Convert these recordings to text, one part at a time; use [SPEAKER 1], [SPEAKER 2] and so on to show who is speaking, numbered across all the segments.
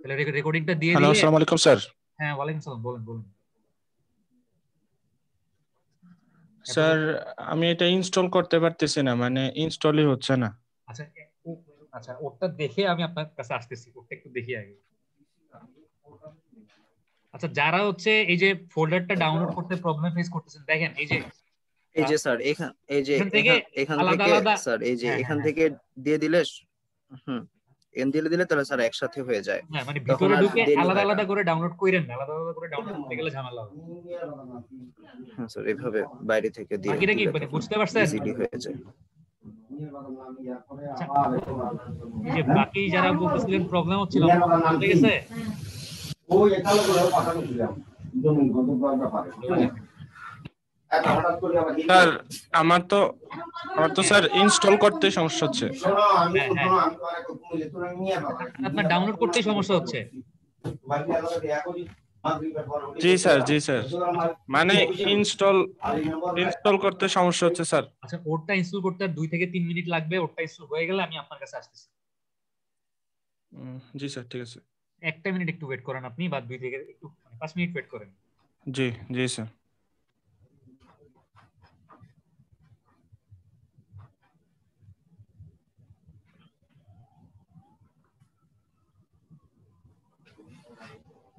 [SPEAKER 1] তাহলে রেকর্ডিংটা দিয়ে হ্যালো আসসালামু আলাইকুম স্যার হ্যাঁ ওয়ালাইকুম সালাম বলেন বলেন
[SPEAKER 2] স্যার আমি এটা ইনস্টল করতে পারতেছি না মানে ইনস্টলই হচ্ছে না
[SPEAKER 1] আচ্ছা আচ্ছা ওটা দেখে আমি আপনার কাছে আসতেছি ওটা একটু দেখি আগে
[SPEAKER 2] আচ্ছা যারা হচ্ছে এই যে ফোল্ডারটা
[SPEAKER 1] ডাউনলোড করতে প্রবলেম ফেস করতেছেন দেখেন এই যে
[SPEAKER 3] এই যে স্যার এখান এই যে এখান থেকে স্যার এই যে হ্যাঁ, এখান হ্যাঁ, থেকে হ্যাঁ। দিয়ে দিলে হুম এন দিলে দিলে তাহলে স্যার একসাথে হয়ে যায় হ্যাঁ মানে ভিতরে ঢুকে আলাদা
[SPEAKER 1] আলাদা করে ডাউনলোড করেন না আলাদা আলাদা করে ডাউনলোড করতে গেলে ঝামেলা হবে
[SPEAKER 3] হ্যাঁ স্যার এভাবে বাইরে থেকে দিয়ে কি কি মানে বুঝতে পারছেন ইজিলি হয়ে যায়
[SPEAKER 2] আচ্ছা, যে বাকি যারা বলছিলেন প্রবলেম হচ্ছিল ঠিক আছে ও একালো করে পাঠানো ছিলাম জমি গন্তব্য আমরা পারে স্যার আমার তো আমার তো স্যার ইনস্টল করতে সমস্যা হচ্ছে হ্যাঁ,
[SPEAKER 1] হ্যাঁ। আপনার ডাউনলোড করতে সমস্যা হচ্ছে জি
[SPEAKER 2] স্যার জি স্যার মানে ইনস্টল ইনস্টল করতে সমস্যা হচ্ছে স্যার
[SPEAKER 1] আচ্ছা ওরটা ইনস্টল করতে দুই থেকে তিন মিনিট লাগবে ওটা ইনস্টল হয়ে গেলে আমি আপনার কাছে আসতেছি জি স্যার ঠিক আছে একটা মিনিট একটু ওয়েট করেন আপনি বা দুই থেকে একটু মানে পাঁচ মিনিট ওয়েট করেন
[SPEAKER 2] জি জি স্যার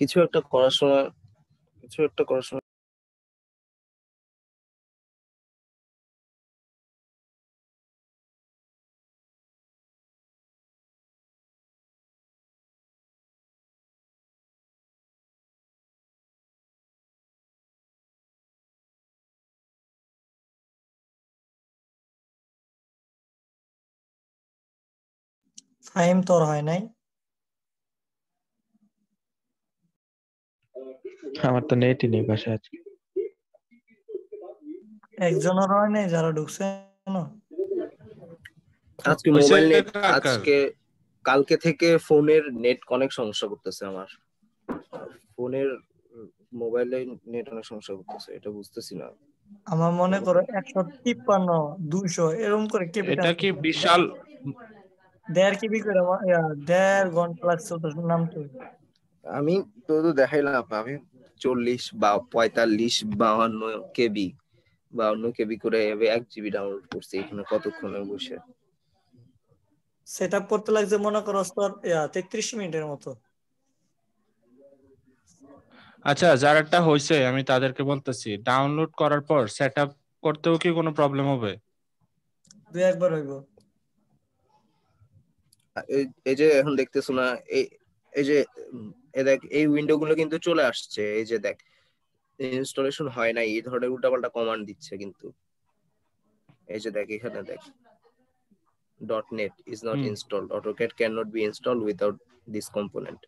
[SPEAKER 2] কিছু একটা করাশোনা কিছু একটা করাশোনা
[SPEAKER 1] ফাইম তোর হয় নাই
[SPEAKER 2] আমার তো নেটই নেই বাসা আজকে
[SPEAKER 1] একজনও হয় নাই যারা ঢুকছে
[SPEAKER 4] আজকে মোবাইল নেট আজকে
[SPEAKER 3] কালকে থেকে ফোনের নেট অনেক সমস্যা করতেছে আমার ফোনের মোবাইলে নেট অনেক সমস্যা করতেছে এটা বুঝতেছি না
[SPEAKER 1] আমার মনে করে একশো তিপ্পান্ন দুইশো এরকম করে এটা কি বিশাল দেড় কেবি করে দেড় ঘন্টা লাগছে তো নাম তো
[SPEAKER 3] আমি তো দেখাইলাম আমি চল্লিশ বা পঁয়তাল্লিশ বাউান্ন কেবি বাউান্ন কেবি করে এক জিবি ডাউনলোড করছে এখানে কতক্ষণে
[SPEAKER 1] বসে সেট আপ করতে লাগছে মনে করো তোর তেত্রিশ মিনিটের মতো
[SPEAKER 2] আচ্ছা যারাটা হয়েছে আমি তাদেরকে বলতেছি ডাউনলোড করার পর সেট আপ করতেও কি কোনো প্রবলেম হবে দুই একবার হইব
[SPEAKER 3] এই যে এখন দেখতেছো না এই যে এ দেখ এই উইন্ডো গুলো কিন্তু চলে আসছে এই যে দেখ ইনস্টলেশন হয় নাই এই ধরনের উল্টাপাল্টা কমান্ড দিচ্ছে কিন্তু এই যে দেখ এখানে দেখ dot net is not install AutoCAD can not be install without this component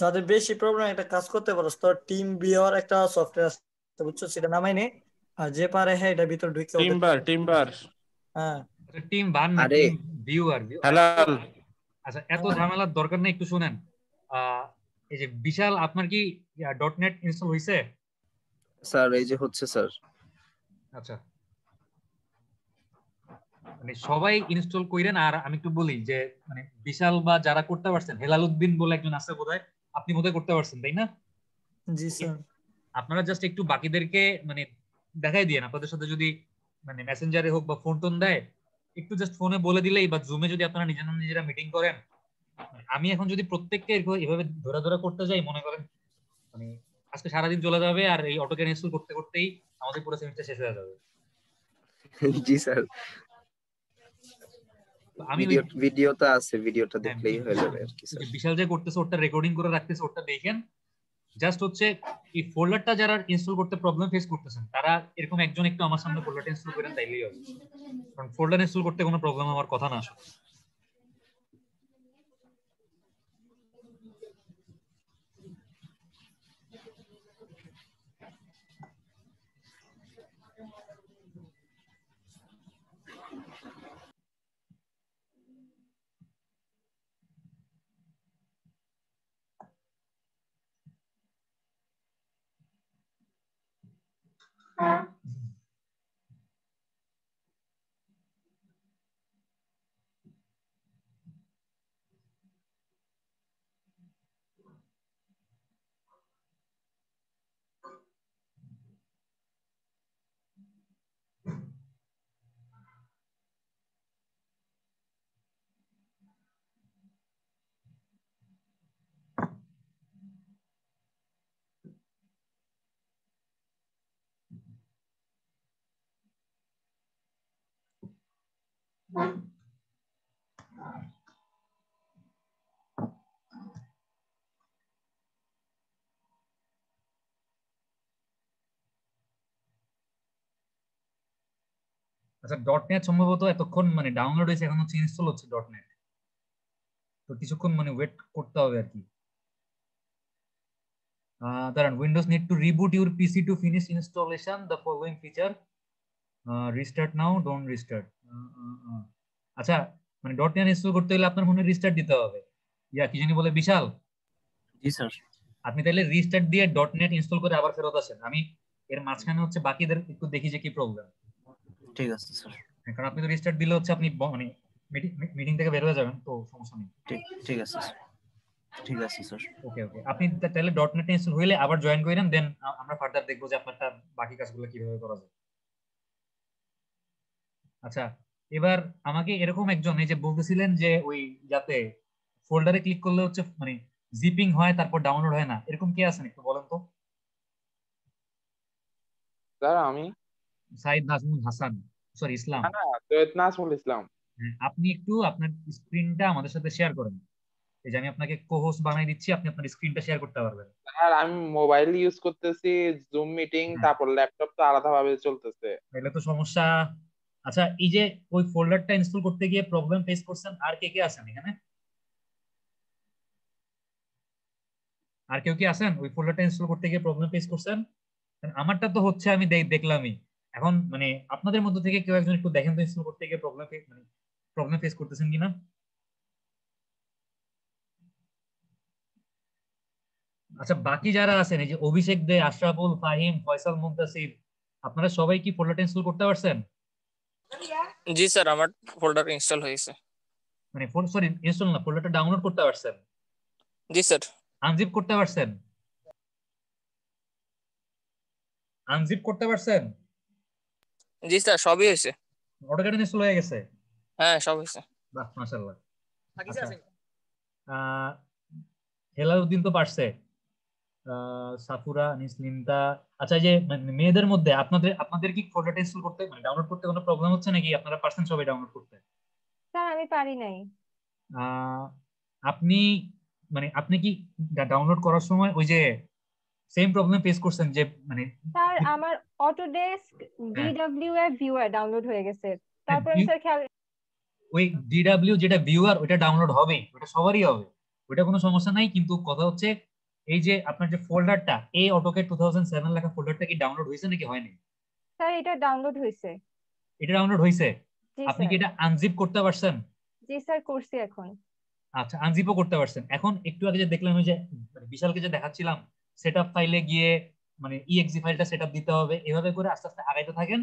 [SPEAKER 2] যাদের বেশি প্রবলেম একটা কাজ করতে পারো তো টিম
[SPEAKER 1] বিয়ার একটা সফটওয়্যার আছে বুঝছো সেটা নামাই নে আর যে পারে হ্যাঁ এটা ভিতর ঢুকে টিম বার
[SPEAKER 2] টিম বার হ্যাঁ টিম বার না ভিউয়ার ভিউ হ্যালো
[SPEAKER 1] আচ্ছা এত হ্যাঁ। ঝামেলার দরকার নেই একটু শুনেন এই যে বিশাল আপনার কি ডট নেট ইনস্টল হয়েছে
[SPEAKER 3] স্যার এই যে হচ্ছে স্যার
[SPEAKER 1] আচ্ছা মানে সবাই ইনস্টল কইরেন আর আমি একটু বলি যে মানে বিশাল বা যারা করতে পারছেন হেলাল বলে একজন আছে বোধহয় আপনি বোধহয় করতে পারছেন তাই না জি স্যার আপনারা জাস্ট একটু বাকিদেরকে মানে দেখাই দিয়েন আপনাদের সাথে যদি মানে মেসেঞ্জারে হোক বা ফোন টোন দেয় একটু জাস্ট ফোনে বলে দিলেই বা জুমে যদি আপনারা নিজেরা নিজেরা মিটিং করেন আমি এখন যদি প্রত্যেককে এভাবে ধরা ধরা করতে যাই মনে করেন মানে আজকে সারাদিন চলে যাবে আর এই অটোকে ইনস্টল করতে করতেই আমাদের পুরো সেমিস্টার শেষ হয়ে যাবে
[SPEAKER 3] জি স্যার আমি ভিডিওটা আছে ভিডিওটা হ্যাঁ, দেখলেই হয়ে
[SPEAKER 1] যাবে আর কি স্যার বিশাল যে করতেছে ওটা রেকর্ডিং করে রাখতেছে ওটা দেখেন জাস্ট হচ্ছে এই ফোল্ডারটা যারা ইনস্টল করতে প্রবলেম ফেস করতেছেন তারা এরকম একজন একটু আমার সামনে ফোল্ডারটা ইনস্টল করেন তাইলেই হবে কারণ ফোল্ডার ইনস্টল করতে কোনো প্রবলেম আমার কথা না আসলে
[SPEAKER 5] Huh? আচ্ছা
[SPEAKER 1] ডট নেট সম্ভবত এতক্ষণ মানে ডাউনলোড হয়েছে এখন হচ্ছে ইনস্টল হচ্ছে ডট নেট তো কিছুক্ষণ মানে ওয়েট করতে হবে আর কি দাঁড়ান Windows need to reboot your PC to finish installation the following feature restart now don't restart আচ্ছা মানে ডট নেট ইনস্টল করতে গেলে আপনার ফোনে রিস্টার্ট দিতে হবে ইয়া কি জানি বলে বিশাল জি স্যার আপনি তাহলে রিস্টার্ট দিয়ে ডট নেট ইনস্টল করে আবার ফেরত আসেন আমি এর মাঝখানে হচ্ছে বাকিদের একটু দেখি যে কি প্রবলেম ঠিক আছে স্যার হ্যাঁ, কারণ আপনি তো রিস্টার্ট দিলে হচ্ছে আপনি মানে মিটিং থেকে বের হয়ে যাবেন তো সমস্যা নেই ঠিক ঠিক আছে স্যার ঠিক আছে স্যার ওকে ওকে আপনি তাহলে ডট নেট ইনস্টল হইলে আবার জয়েন করেন দেন আমরা ফার্দার দেখবো যে আপনারটা বাকি কাজগুলো কিভাবে করা যায় আচ্ছা এবার আমাকে এরকম একজন এই যে বলতেছিলেন যে ওই যাতে ফোল্ডারে ক্লিক করলে হচ্ছে মানে জিপিং হয় তারপর ডাউনলোড হয় না এরকম কে আছেন একটু বলেন তো স্যার আমি সাইদ নাজমুল হাসান সরি ইসলাম না হ্যাঁ, হ্যাঁ, সৈয়দ নাজমুল ইসলাম হ্যাঁ, আপনি একটু আপনার স্ক্রিনটা আমাদের সাথে শেয়ার করেন এই যে আমি আপনাকে কোহোস্ট বানাই দিচ্ছি আপনি আপনার স্ক্রিনটা শেয়ার করতে পারবেন
[SPEAKER 4] স্যার আমি মোবাইল ইউজ করতেছি জুম মিটিং তারপর ল্যাপটপ তো আলাদাভাবে চলতেছে
[SPEAKER 1] তাহলে তো সমস্যা আচ্ছা এই যে ওই ফোল্ডারটা ইনস্টল করতে গিয়ে প্রবলেম ফেস করছেন আর কে কে আছেন এখানে আর কেউ কি আছেন ওই ফোল্ডারটা ইনস্টল করতে গিয়ে প্রবলেম ফেস করছেন আমারটা তো হচ্ছে আমি দেখলামই এখন মানে আপনাদের মধ্যে থেকে কেউ একজন একটু দেখেন তো ইনস্টল করতে গিয়ে প্রবলেম ফেস মানে প্রবলেম ফেস করতেছেন কিনা আচ্ছা বাকি যারা আছেন এই যে অভিষেক দে আশরাফুল ফাহিম ফয়সাল মুন্তাসির আপনারা সবাই কি ফোল্ডারটা ইনস্টল করতে পারছেন
[SPEAKER 2] জি স্যার আমার ফোল্ডার ইনস্টল হয়েছে
[SPEAKER 1] মানে ফোন সরি ইনস্টল না ফোল্ডারটা ডাউনলোড করতে পারছেন জি স্যার আনজিপ করতে পারছেন আনজিপ করতে পারছেন জি স্যার সবই হয়েছে অটোক্যাড ইনস্টল হয়ে গেছে হ্যাঁ সব হয়েছে বাহ মাশাআল্লাহ আচ্ছা। হেলাল উদ্দিন তো পারছে সাফুরা নিসলিমতা আচ্ছা যে মানে, মেয়েদের মধ্যে আপনাদের আপনাদের কি ফটো টেস্ট করতে মানে ডাউনলোড করতে কোনো প্রবলেম হচ্ছে নাকি আপনারা পার্সন সবাই ডাউনলোড করতে
[SPEAKER 6] স্যার আমি পারি নাই
[SPEAKER 1] আপনি মানে আপনি কি ডাউনলোড করার সময় ওই যে সেম প্রবলেম ফেস করছেন যে মানে
[SPEAKER 6] স্যার আমার অটোডেস্ক হ্যাঁ। ডিডব্লিউ এর ভিউয়ার ডাউনলোড হয়ে গেছে হ্যাঁ, তারপর স্যার খেয়াল
[SPEAKER 1] ওই ডিডব্লিউ যেটা ভিউয়ার ওটা ডাউনলোড হবে ওটা সবারই হবে ওটা কোনো সমস্যা নাই কিন্তু কথা হচ্ছে এই যে আপনার যে ফোল্ডারটা এই অটোকে 2007 লেখা ফোল্ডারটা কি ডাউনলোড হইছে নাকি হয়নি
[SPEAKER 6] স্যার এটা ডাউনলোড হইছে
[SPEAKER 1] এটা ডাউনলোড হইছে আপনি কি এটা আনজিপ করতে পারছেন
[SPEAKER 6] জি স্যার করছি এখন
[SPEAKER 1] আচ্ছা আনজিপও করতে পারছেন এখন একটু আগে যে দেখলাম যে মানে বিশালকে যে দেখাচ্ছিলাম সেটআপ ফাইলে গিয়ে মানে ইএক্সি ফাইলটা সেটআপ দিতে হবে এভাবে করে আস্তে আস্তে আগাইতে থাকেন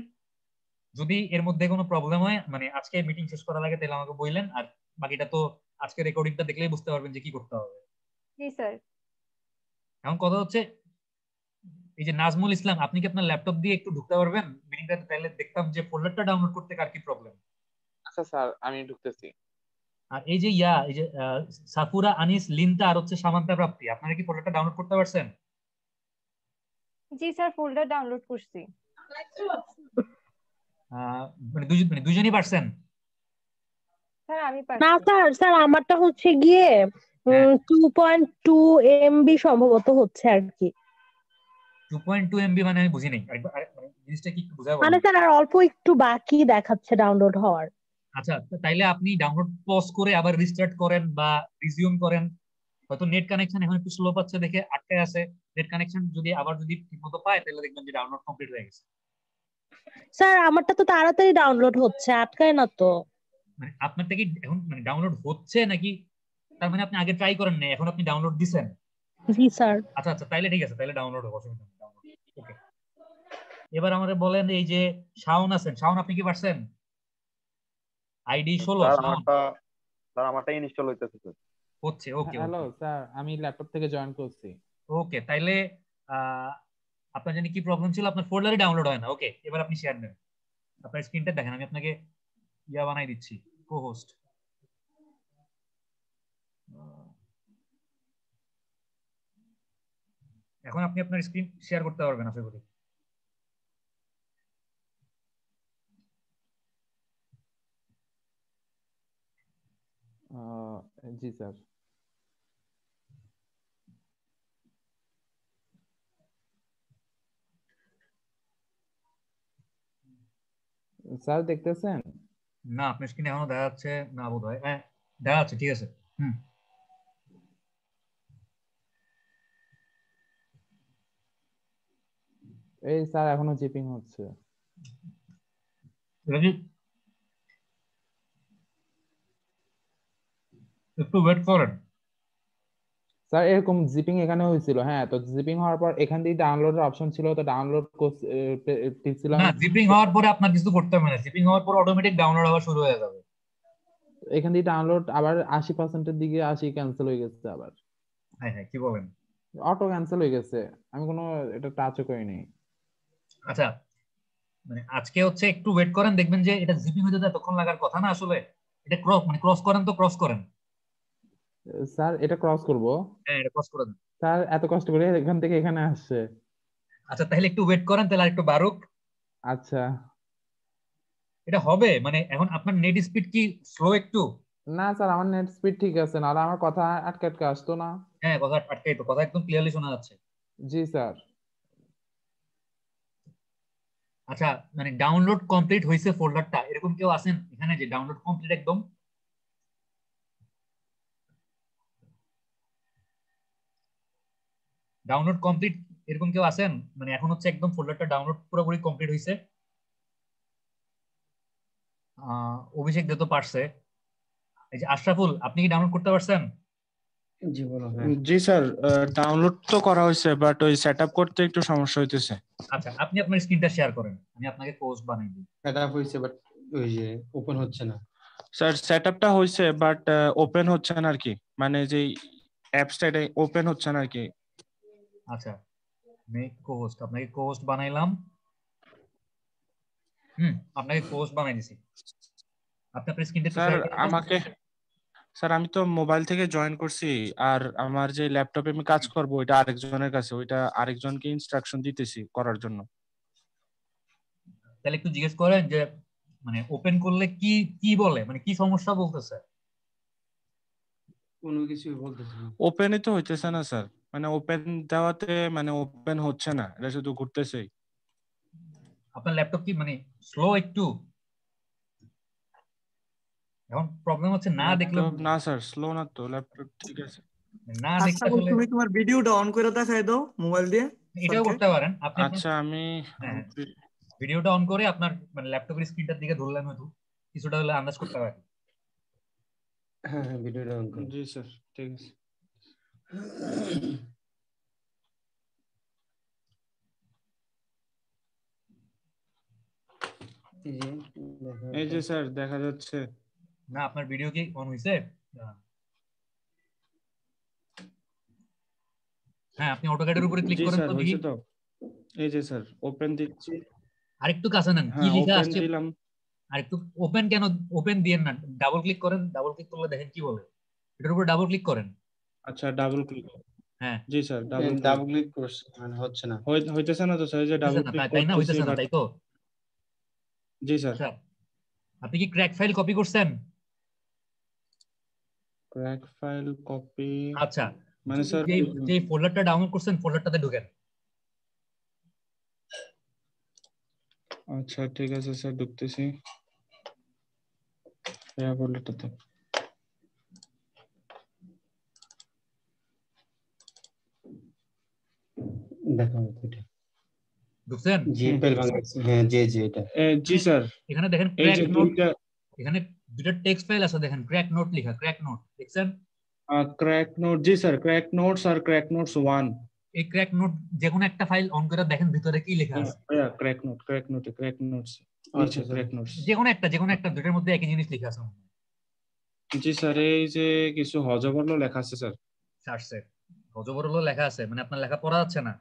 [SPEAKER 1] যদি এর মধ্যে কোনো প্রবলেম হয় মানে আজকে মিটিং শেষ করার আগে তাহলে আমাকে বললেন আর বাকিটা তো আজকে রেকর্ডিংটা দেখলেই বুঝতে পারবেন যে কি করতে হবে জি স্যার এখন কথা হচ্ছে এই যে নাজমুল ইসলাম আপনি কি আপনার ল্যাপটপ দিয়ে একটু ঢুকতে পারবেন মিটিংটা তাহলে দেখতাম যে ফোল্ডারটা ডাউনলোড করতে কার কি প্রবলেম
[SPEAKER 4] আচ্ছা স্যার আমি ঢুকতেছি
[SPEAKER 1] আর এই যে ইয়া এই যে সাফুরা আনিস লিনতা আর হচ্ছে সামান্তা প্রাপ্তি আপনারা কি ফোল্ডারটা ডাউনলোড করতে পারছেন
[SPEAKER 6] জি স্যার ফোল্ডার ডাউনলোড করছি
[SPEAKER 1] মানে দুজন মানে দুজনই পারছেন স্যার আমি পারছি না স্যার স্যার আমারটা হচ্ছে গিয়ে
[SPEAKER 5] টু পয়েন্ট টু এমবি সম্ভবত হচ্ছে আর কি
[SPEAKER 1] টু পয়েন্ট টু এমবি মানে আমি বুঝি নাই মানে জিনিসটা কি বুঝাবো মানে স্যার
[SPEAKER 5] আর অল্প একটু বাকি দেখাচ্ছে ডাউনলোড হওয়ার
[SPEAKER 1] আচ্ছা তাইলে আপনি ডাউনলোড পজ করে আবার রিস্টার্ট করেন বা রিজিউম করেন হয়তো নেট কানেকশন এখন একটু স্লো পাচ্ছে দেখে আটকে আছে নেট কানেকশন যদি আবার যদি ঠিকমতো পায় তাহলে দেখবেন যে ডাউনলোড কমপ্লিট হয়ে গেছে
[SPEAKER 5] স্যার আমারটা তো তাড়াতাড়ি ডাউনলোড হচ্ছে আটকায় না তো
[SPEAKER 1] মানে আপনারটা কি এখন মানে ডাউনলোড হচ্ছে নাকি তার মানে আপনি আগে ট্রাই করেন নাই এখন আপনি ডাউনলোড দিবেন জি স্যার আচ্ছা আচ্ছা তাইলে ঠিক আছে তাইলে ডাউনলোড হবে অসুবিধা নেই ওকে এবার আমাদের বলেন এই যে শাওন আছেন শাওন আপনি কি পারছেন
[SPEAKER 4] আইডি 16 শাওন
[SPEAKER 1] স্যার আমারটা ইনস্টল হইতাছে স্যার
[SPEAKER 4] হচ্ছে ওকে হ্যালো স্যার আমি ল্যাপটপ থেকে জয়েন করছি
[SPEAKER 1] ওকে তাইলে আপনার জানি কি প্রবলেম ছিল আপনার ফোল্ডারে ডাউনলোড হয় না ওকে এবার আপনি শেয়ার নেন আপনার স্ক্রিনটা দেখেন আমি আপনাকে ইয়া বানাই দিচ্ছি কো হোস্ট এখন আপনি আপনার স্ক্রিন শেয়ার করতে পারবেন আশা করি
[SPEAKER 4] জি স্যার স্যার দেখতেছেন
[SPEAKER 1] না আপনার স্ক্রিনে এখনো দেখা যাচ্ছে না বোধ হয় হ্যাঁ দেখা যাচ্ছে ঠিক আছে
[SPEAKER 4] হুম এই স্যার এখনো জিপিং হচ্ছে একটু ওয়েট করেন স্যার এরকম জিপিং এখানে হয়েছিল হ্যাঁ তো জিপিং হওয়ার পর এখান ডাউনলোডের অপশন ছিল তো ডাউনলোড টিপছিলাম না
[SPEAKER 1] জিপিং হওয়ার পরে আপনার কিছু করতে হবে না জিপিং হওয়ার পর অটোমেটিক ডাউনলোড শুরু হয়ে যাবে
[SPEAKER 4] এখান দিয়ে ডাউনলোড আবার 80% এর দিকে আসি ক্যান্সেল হয়ে গেছে আবার হ্যাঁ হ্যাঁ কি বলেন অটো ক্যান্সেল হয়ে গেছে আমি কোনো এটা টাচও করিনি
[SPEAKER 1] আচ্ছা মানে আজকে হচ্ছে একটু ওয়েট করেন দেখবেন যে এটা জিপিং হতে তখন লাগার কথা না আসলে এটা ক্রস মানে ক্রস করেন তো ক্রস করেন
[SPEAKER 4] স্যার এটা ক্রস করব
[SPEAKER 1] হ্যাঁ এটা ক্রস করেন
[SPEAKER 4] স্যার এত কষ্ট করে এখান থেকে এখানে আসছে
[SPEAKER 1] আচ্ছা তাহলে একটু ওয়েট করেন তাহলে একটু বারুক
[SPEAKER 4] আচ্ছা এটা
[SPEAKER 1] হবে মানে এখন আপনার নেট স্পিড কি স্লো একটু
[SPEAKER 4] না স্যার আমার নেট স্পিড ঠিক আছে না আমার কথা আটকে আটকে আসতো না
[SPEAKER 1] হ্যাঁ কথা আটকে তো কথা একদম ক্লিয়ারলি শোনা যাচ্ছে জি স্যার আচ্ছা মানে ডাউনলোড কমপ্লিট হয়েছে ফোল্ডারটা এরকম কেউ আছেন এখানে যে ডাউনলোড কমপ্লিট একদম ডাউনলোড কমপ্লিট এরকম কেউ আছেন মানে এখন হচ্ছে একদম ফোল্ডারটা ডাউনলোড পুরোপুরি কমপ্লিট হয়েছে অভিষেক দে তো পারছে এই যে আশরাফুল আপনি কি ডাউনলোড করতে পারছেন
[SPEAKER 2] জি স্যার ডাউনলোড তো করা হয়েছে বাট ওই সেটআপ করতে একটু সমস্যা হইতেছে
[SPEAKER 1] আচ্ছা আপনি আপনার স্ক্রিনটা শেয়ার করেন আমি আপনাকে কোর্স বানাই দিই
[SPEAKER 2] সেটআপ হইছে বাট ওই যে ওপেন হচ্ছে না স্যার সেটআপটা হইছে বাট ওপেন হচ্ছে না আর কি মানে যে অ্যাপসটা এটা ওপেন হচ্ছে না আর কি
[SPEAKER 1] আচ্ছা মেক কোস্ট আপনাকে কোস্ট বানাইলাম হুম আপনাকে কোস্ট বানাই দিছি আপনি আপনার স্ক্রিনটা স্যার আমাকে
[SPEAKER 2] স্যার আমি তো মোবাইল থেকে জয়েন করছি আর আমার যে ল্যাপটপে আমি কাজ করব ওইটা আরেকজনের কাছে ওইটা আরেকজনকে ইনস্ট্রাকশন দিতেছি করার জন্য
[SPEAKER 1] তাহলে একটু জিজ্ঞেস করেন যে মানে ওপেন করলে কি কি বলে মানে কি সমস্যা বলতেছে
[SPEAKER 2] কোনো কিছু বলতেছে ওপেনই তো হইতেছে না স্যার মানে ওপেন দেওয়াতে মানে ওপেন হচ্ছে না এটা শুধু ঘুরতেছে
[SPEAKER 1] আপনার ল্যাপটপ কি মানে
[SPEAKER 2] স্লো একটু এখন
[SPEAKER 1] প্রবলেম হচ্ছে না হ্যাঁ, দেখলে
[SPEAKER 2] না স্যার স্লো না তো ল্যাপটপ ঠিক আছে না আচ্ছা,
[SPEAKER 1] দেখলে তুমি তোমার ভিডিওটা অন করে দেখাই দাও মোবাইল দিয়ে এটাও করতে পারেন আপনি আচ্ছা আমি ভিডিওটা হ্যাঁ, অন করে আপনার মানে ল্যাপটপের স্ক্রিনটার দিকে ধরলাম হয়তো
[SPEAKER 2] কিছুটা হলে আন্দাজ করতে পারেন হ্যাঁ ভিডিওটা হ্যাঁ, অন করুন জি স্যার ঠিক আছে এই যে স্যার দেখা যাচ্ছে
[SPEAKER 1] না আপনার ভিডিও কি অন হইছে হ্যাঁ আপনি অটো গাইডের উপরে ক্লিক করেন তো দেখি
[SPEAKER 2] এই যে স্যার ওপেন দিচ্ছি
[SPEAKER 1] আরেকটু কাছে নেন কি হ্যাঁ, লেখা আছে দিলাম আরেকটু ওপেন কেন ওপেন দিয়েন না ডাবল ক্লিক করেন ডাবল ক্লিক করলে দেখেন কি বলে এটার উপরে ডাবল ক্লিক করেন
[SPEAKER 2] আচ্ছা ডাবল ক্লিক হ্যাঁ জি স্যার ডাবল ডাবল ক্লিক করছে মানে হচ্ছে না হইতেছে না তো স্যার যে ডাবল ক্লিক তাই না হইতেছে না তাই তো জি স্যার আচ্ছা।
[SPEAKER 1] আপনি কি ক্র্যাক ফাইল কপি করছেন
[SPEAKER 2] ক্র্যাক ফাইল কপি আচ্ছা মানে স্যার যে যে
[SPEAKER 1] ফোল্ডারটা ডাউনলোড করছেন ফোল্ডারটাতে ঢুকেন
[SPEAKER 2] আচ্ছা ঠিক আছে স্যার ঢুকতেছি হ্যাঁ ফোল্ডারটাতে দেখুন হচ্ছে এটা ঢুকছেন জি পেল বাংলা হ্যাঁ জি জি এটা জি স্যার
[SPEAKER 1] এখানে দেখেন ক্র্যাক নোট এখানে দুটো টেক্সট ফাইল আছে দেখেন ক্র্যাক নোট লেখা ক্র্যাক নোট দেখছেন
[SPEAKER 2] ক্র্যাক নোট জি স্যার ক্র্যাক নোটস আর ক্র্যাক নোটস 1
[SPEAKER 1] এই ক্র্যাক নোট যে কোনো একটা ফাইল অন করে দেখেন ভিতরে কি লেখা আছে
[SPEAKER 2] crack note crack note crack notes আচ্ছা ক্র্যাক নোটস যে
[SPEAKER 1] কোনো একটা যে কোনো একটা দুটোর মধ্যে একই জিনিস লেখা আছে
[SPEAKER 2] জি স্যার এই যে কিছু হজবরল লেখা আছে
[SPEAKER 1] স্যার স্যার হজবরল লেখা আছে মানে আপনার লেখা পড়া যাচ্ছে না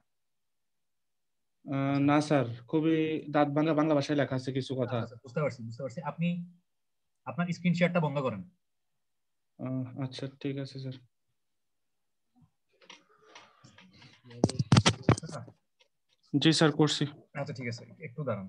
[SPEAKER 2] না স্যার খুবই দাঁত ভাঙা বাংলা ভাষায় লেখা আছে কিছু কথা আচ্ছা, আচ্ছা,
[SPEAKER 1] বুঝতে পারছি বুঝতে পারছি আপনি
[SPEAKER 2] আপনার স্ক্রিন শেয়ারটা বন্ধ করেন আচ্ছা ঠিক আছে স্যার জি স্যার করছি
[SPEAKER 1] আচ্ছা ঠিক আছে একটু দাঁড়ান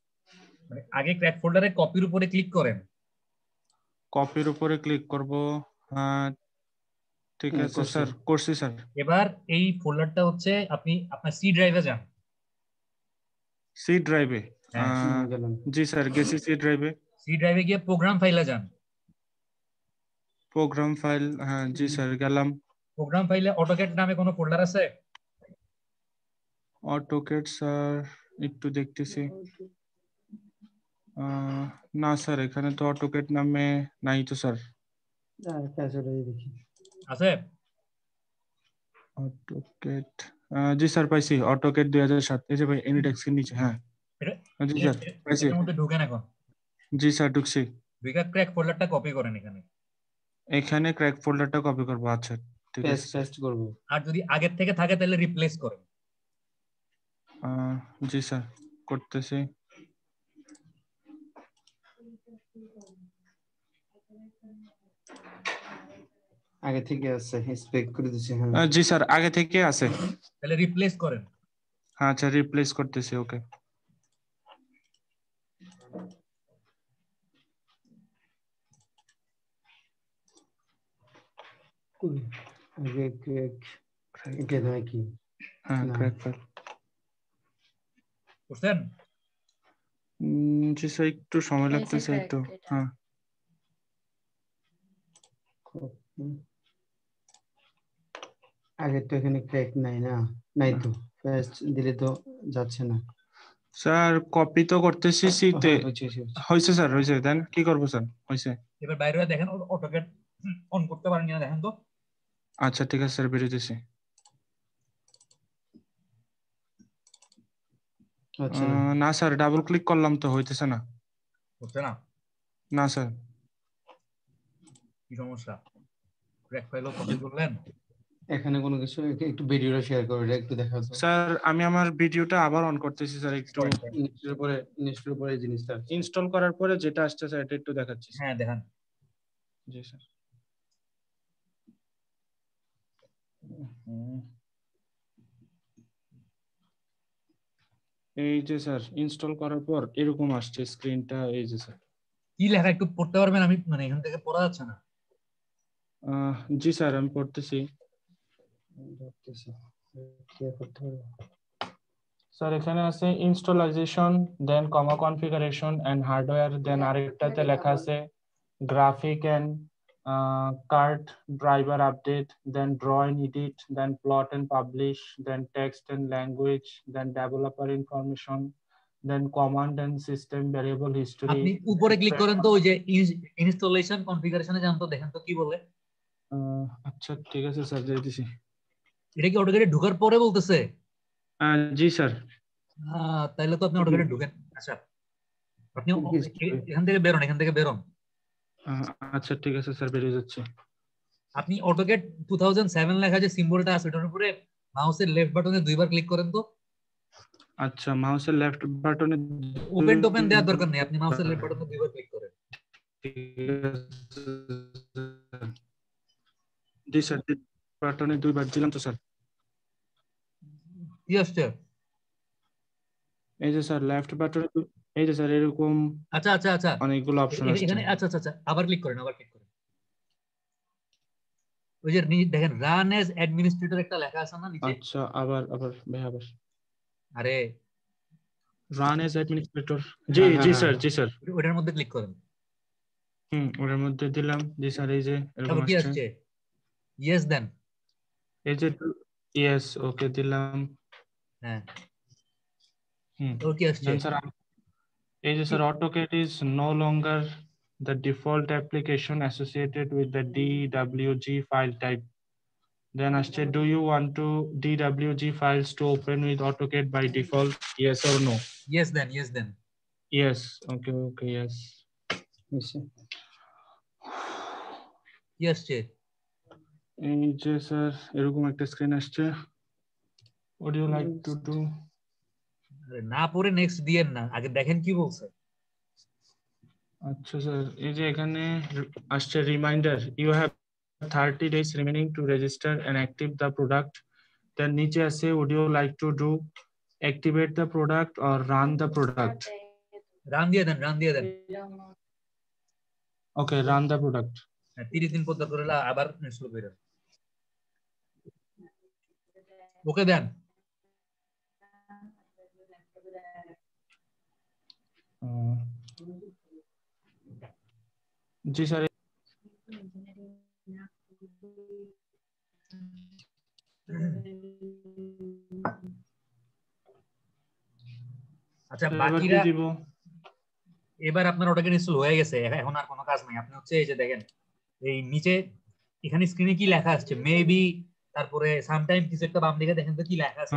[SPEAKER 1] মানে আগে ক্র্যাক ফোল্ডারে কপির উপরে ক্লিক করেন
[SPEAKER 2] কপির উপরে ক্লিক করব হ্যাঁ, ঠিক আছে স্যার করছি স্যার
[SPEAKER 1] এবার এই ফোল্ডারটা হচ্ছে আপনি আপনার সি ড্রাইভে যান
[SPEAKER 2] সি ড্রাইভে হ্যাঁ। জি স্যার গেছি সি ড্রাইভে
[SPEAKER 1] সি ড্রাইভে গিয়ে প্রোগ্রাম ফাইলে যান
[SPEAKER 2] প্রোগ্রাম ফাইল হ্যাঁ জি স্যার গেলাম
[SPEAKER 1] প্রোগ্রাম ফাইলে অটোক্যাড নামে কোনো ফোল্ডার
[SPEAKER 2] আছে অটোক্যাড স্যার একটু দেখতেছি না স্যার এখানে তো অটোকেট নামে নাই তো স্যার আছে অটোকেট জি স্যার পাইছি অটোকেট দুই হাজার সাত এই যে ভাই এনিটেক্স এর নিচে হ্যাঁ জি স্যার পাইছি ঢুকেন জি স্যার ঢুকছি
[SPEAKER 1] বিকা ক্র্যাক ফোল্ডারটা কপি করেন এখানে
[SPEAKER 2] এখানে ক্র্যাক ফোল্ডারটা কপি করব আচ্ছা ঠিক আছে পেস্ট করব
[SPEAKER 1] আর যদি আগের থেকে থাকে তাহলে রিপ্লেস করেন
[SPEAKER 2] জি স্যার করতেছি
[SPEAKER 3] আগে থেকে আছে স্পেক করে দিছি হ্যাঁ জি স্যার আগে থেকে আছে
[SPEAKER 1] তাহলে রিপ্লেস করেন
[SPEAKER 2] হ্যাঁ, আচ্ছা রিপ্লেস করতেছি ওকে হ্যাঁ, একটু সময় লাগতেছে একটু হ্যাঁ আগে তো এখানে ক্র্যাক নাই না নাই তো পেস্ট দিলে তো যাচ্ছে না স্যার কপি তো করতেছি সিতে হইছে স্যার হইছে দেন কি করব স্যার হইছে
[SPEAKER 1] এবার বাইরে দেখেন অটোকেট অন করতে পারেন না দেখেন তো
[SPEAKER 2] আচ্ছা ঠিক আছে স্যার বেরিয়ে দিছি না স্যার ডাবল ক্লিক করলাম তো হইতেছে না হচ্ছে না না স্যার
[SPEAKER 1] কি সমস্যা ক্র্যাক ফাইলও কপি করলেন
[SPEAKER 2] এখানে কোনো কিছু একটু ভিডিওটা শেয়ার করে এটা একটু দেখা যাচ্ছে স্যার আমি আমার ভিডিওটা আবার অন করতেছি স্যার একটু ইনস্টল পরে ইনস্টল পরে জিনিসটা ইনস্টল করার পরে যেটা আসছে স্যার এটা একটু দেখাচ্ছি হ্যাঁ দেখান জি স্যার এই যে স্যার ইনস্টল করার পর এরকম আসছে স্ক্রিনটা এই যে স্যার
[SPEAKER 1] কি লেখা একটু পড়তে পারবেন আমি মানে এখান থেকে পড়া যাচ্ছে না
[SPEAKER 2] জি স্যার আমি পড়তেছি স্যার এখানে আছে initialization then comma configuration and hardware then আরেকটাতে লেখা আছে graphic and card driver update then draw and edit then plot and publish then text and language then developer information then command and system variable history আপনি উপরে click করেন তো ওই
[SPEAKER 1] যে installation কনফিগারেশনে যান তো দেখেন তো কি বলে
[SPEAKER 2] আচ্ছা ঠিক আছে স্যার যাইতেছি এটা কি অটোগেটে ঢোকার পরে বলতেছে জি স্যার
[SPEAKER 1] তাহলে তো আপনি অটোগেটে ঢুকেন আচ্ছা আপনি এখান থেকে বেরোন এখান থেকে বেরোন
[SPEAKER 2] আচ্ছা ঠিক আছে স্যার বেরিয়ে যাচ্ছে
[SPEAKER 1] আপনি অটোকেট 2007 লেখা যে সিম্বলটা আছে ওটার উপরে মাউসের লেফট বাটনে দুইবার ক্লিক করেন তো
[SPEAKER 2] আচ্ছা মাউসের লেফট বাটনে ওপেন টোপেন দেওয়ার দরকার নেই আপনি মাউসের লেফট বাটনে দুইবার ক্লিক করেন জি স্যার দুই বার দিলাম তো স্যার ইয়েস স্যার এই যে স্যার লেফট বাটন এই যে স্যার এরকম আচ্ছা আচ্ছা আচ্ছা অনেকগুলো অপশন আছে এখানে
[SPEAKER 1] আচ্ছা আচ্ছা, আচ্ছা আবার ক্লিক করেন আবার ক্লিক করেন ওই যে দেখেন রান এজ অ্যাডমিনিস্ট্রেটর একটা লেখা আছে না নিচে
[SPEAKER 2] আচ্ছা আবার আবার ভাই আবার আরে রান এজ অ্যাডমিনিস্ট্রেটর জি হ্যাঁ, হ্যাঁ, হ্যাঁ, জি স্যার জি স্যার
[SPEAKER 1] ওটার মধ্যে ক্লিক করেন
[SPEAKER 2] হুম ওটার মধ্যে দিলাম জি স্যার এই যে এরকম আসছে yes then Yes. Okay. Yes okay দিলাম হ্যাঁ sir. ওকে আসছে স্যার এই যে sir the default application associated with the DWG file type. Then I said, do you want to DWG files to open with AutoCAD by default? Yes or no?
[SPEAKER 1] Yes, then. Yes, then.
[SPEAKER 2] Yes. Okay. Okay. Yes. Yes. Yes, Jay. এই যে sir এরকম একটা screen আসছে
[SPEAKER 1] would you like to do না পরে next দিয়েন না আগে দেখেন
[SPEAKER 2] কি বলছে আচ্ছা স্যার এই যে এখানে আসছে reminder you have 30 days remaining to register and active the product তার নিচে আছে would you like to do activate the product or run the product
[SPEAKER 1] run দিয়ে দেন রান দিয়ে দেন
[SPEAKER 2] ওকে রান দ্য প্রোডাক্ট
[SPEAKER 1] 30 দিন পর দরকার আবার ইনস্টল করে
[SPEAKER 2] ওকে দেন জি স্যার
[SPEAKER 1] আচ্ছা বাকিরা এবার আপনার ওটাকে রিসল হয়ে গেছে এখন আর কোনো কাজ নাই আপনি হচ্ছে এই যে দেখেন এই নিচে এখানে স্ক্রিনে কি লেখা আসছে মেবি তারপরে সামটাইম কিছু একটা বাম দিকে দেখেন তো কি লেখা আছে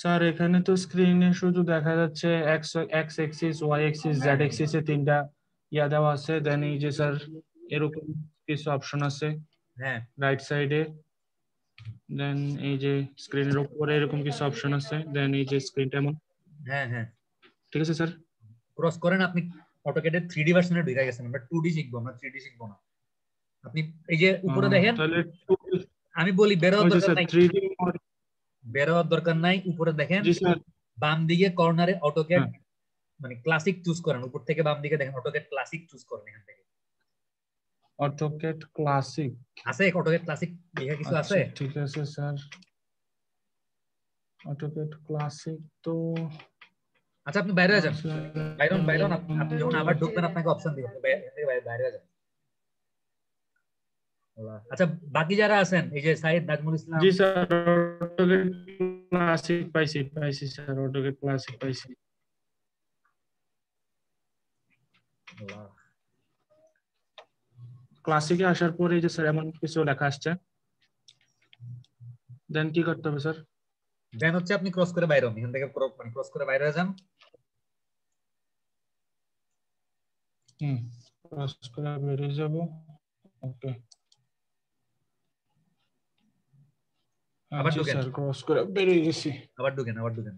[SPEAKER 2] স্যার এখানে তো স্ক্রিনে শুধু দেখা যাচ্ছে X X axis Y axis Z axis এর তিনটা ইয়া দেওয়া আছে দেন এই যে স্যার এরকম কিছু অপশন আছে হ্যাঁ রাইট সাইডে দেন এই যে স্ক্রিনের উপরে এরকম কিছু অপশন আছে দেন এই যে স্ক্রিনটা এমন হ্যাঁ হ্যাঁ ঠিক আছে স্যার
[SPEAKER 1] ক্রস করেন আপনি অটোকেডে থ্রি ডি ভার্সনে ঢুকে গেছেন আমরা টু ডি শিখবো আমরা থ্রি ডি শিখবো না
[SPEAKER 2] আপনি এই যে উপরে দেখেন
[SPEAKER 1] আমি বলি হওয়ার দরকার নাই হওয়ার দরকার নাই উপরে দেখেন বাম দিকে কর্নারে অটোকেড হ্যাঁ। মানে ক্লাসিক চুজ করেন উপর থেকে বাম দিকে দেখেন অটোকেড ক্লাসিক চুজ করেন এখান থেকে
[SPEAKER 2] অটোকেড ক্লাসিক আছে অটোকেড ক্লাসিক লেখা কিছু আচ্ছা, আছে ঠিক আছে স্যার অটোকেড ক্লাসিক তো আচ্ছা আপনি বাইরে যান বাইরন বাইরন আপনি যখন আবার ঢুকবেন আপনাকে
[SPEAKER 1] অপশন দিব বাইরে যান আচ্ছা বাকি যারা আছেন এই যে সাইদ নাজমুল ইসলাম জি স্যার
[SPEAKER 2] অটোগেট ক্লাসিক পাইছি পাইছি স্যার অটোগেট ক্লাসিক পাইছি ক্লাসিকে আসার পরে যে স্যার এমন কিছু লেখা আসছে দেন কি করতে হবে স্যার দেন হচ্ছে আপনি ক্রস করে বাইরে হন এখান
[SPEAKER 1] থেকে ক্রস মানে করে বাইরে যান
[SPEAKER 2] ক্রস করে বেরিয়ে যাব ওকে আবার স্যার ক্রস
[SPEAKER 1] করে বেরিয়ে গেছি আবার ঢুকেন আবার ঢুকেন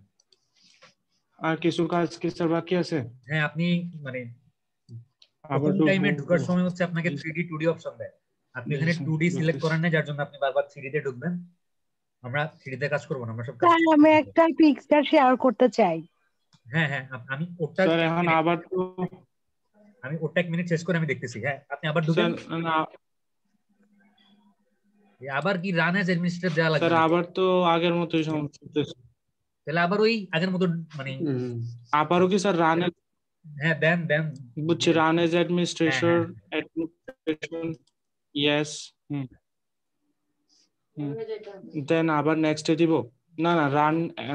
[SPEAKER 2] আর কিছু কাজ কি স্যার বাকি আছে
[SPEAKER 1] হ্যাঁ আপনি মানে
[SPEAKER 2] আবার টাইমে ঢোকার
[SPEAKER 1] সময় হচ্ছে আপনাকে 3D 2D অপশন দেয় আপনি এখানে 2D সিলেক্ট করেন না যার জন্য আপনি বারবার 3D তে ঢুকবেন আমরা 3D তে কাজ করব না আমরা সব কাজ
[SPEAKER 5] আমি একটা পিকচার শেয়ার করতে চাই
[SPEAKER 1] হ্যাঁ হ্যাঁ আমি ওটা স্যার এখন মানে আবার তো আমি ওটা এক মিনিট শেষ করে আমি দেখতেছি হ্যাঁ আপনি আবার দুবেন এই আবার কি রান এজ অ্যাডমিনিস্ট্রেটর দেয়া লাগবে স্যার
[SPEAKER 2] আবার তো আগের মতই সমস্যা হচ্ছে
[SPEAKER 1] তাহলে আবার ওই আগের মত মানে
[SPEAKER 2] আবারও কি স্যার রান
[SPEAKER 1] হ্যাঁ দেন দেন
[SPEAKER 2] বুঝছি run as administrator administration yes hmm then আবার নেক্সট এ দিব না না রান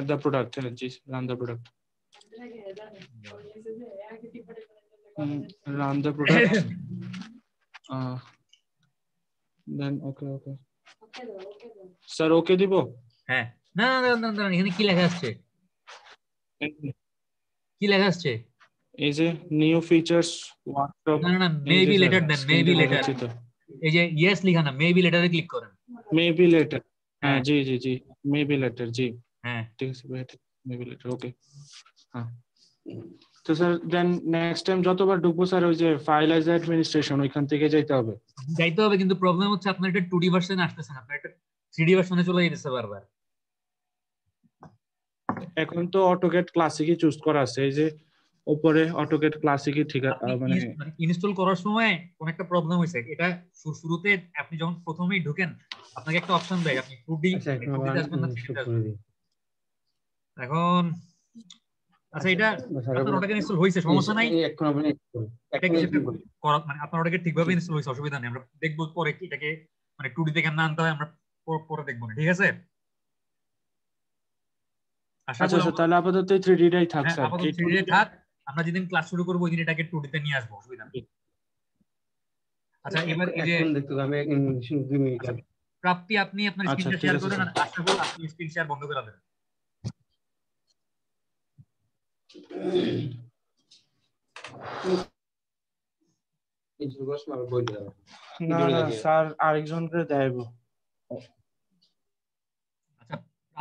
[SPEAKER 2] দ্য প্রোডাক্ট জি run the product run the product. uh, then okay okay. Sir okay দিব হ্যাঁ না না না না এখানে কি লেখা আছে কি লেখা আছে এই যে নিউ ফিচার্স ওয়ার্কশপ না না মেবি লেটার দেন মেবি লেটার
[SPEAKER 1] এই যে ইয়েস লিখা না মেবি লেটারে ক্লিক করেন
[SPEAKER 2] মেবি লেটার হ্যাঁ জি জি জি মেবি লেটার জি হ্যাঁ ঠিক আছে মেবি লেটার ওকে হ্যাঁ তো স্যার দেন নেক্সট টাইম যতবার ঢুকবো স্যার ওই যে ফাইল অ্যাজ অ্যাডমিনিস্ট্রেশন ওইখান থেকে যাইতে হবে
[SPEAKER 1] যাইতে হবে কিন্তু প্রবলেম হচ্ছে আপনার এটা 2D ভার্সন আসতেছে না আপনার এটা 3D ভার্সনে চলে যেতেছে বারবার
[SPEAKER 2] এখন তো অটোকেট ক্লাসিকই চুজ করা আছে এই যে উপরে অটোকেট ক্লাসিকই ঠিক মানে
[SPEAKER 1] ইনস্টল করার সময় কোন একটা প্রবলেম হইছে এটা শুরুতে আপনি যখন প্রথমেই ঢোকেন আপনাকে একটা অপশন দেয় আপনি 2D আচ্ছা, এখন আচ্ছা এটা আচ্ছা, আচ্ছা, আপনার আচ্ছা। ওটাকে ইনস্টল সমস্যা নাই মানে আপনার ওটাকে ঠিকভাবে ইনস্টল অসুবিধা নেই আমরা দেখবো পরে এটাকে মানে 2D থেকে না আনতে হবে আমরা পরে দেখব ঠিক
[SPEAKER 2] আছে আচ্ছা তাহলে আপাতত টাই হ্যাঁ, থাক
[SPEAKER 1] আমরা যেদিন ক্লাস শুরু করবো ওই দিন এটাকে ডি তে নিয়ে আসবো অসুবিধা নেই আচ্ছা এবার প্রাপ্তি আপনি আপনার স্ক্রিন শেয়ার করেন আশা করি আপনি স্ক্রিন শেয়ার বন্ধ করে দেবেন
[SPEAKER 2] না না স্যার আরেকজনকে দেব আচ্ছা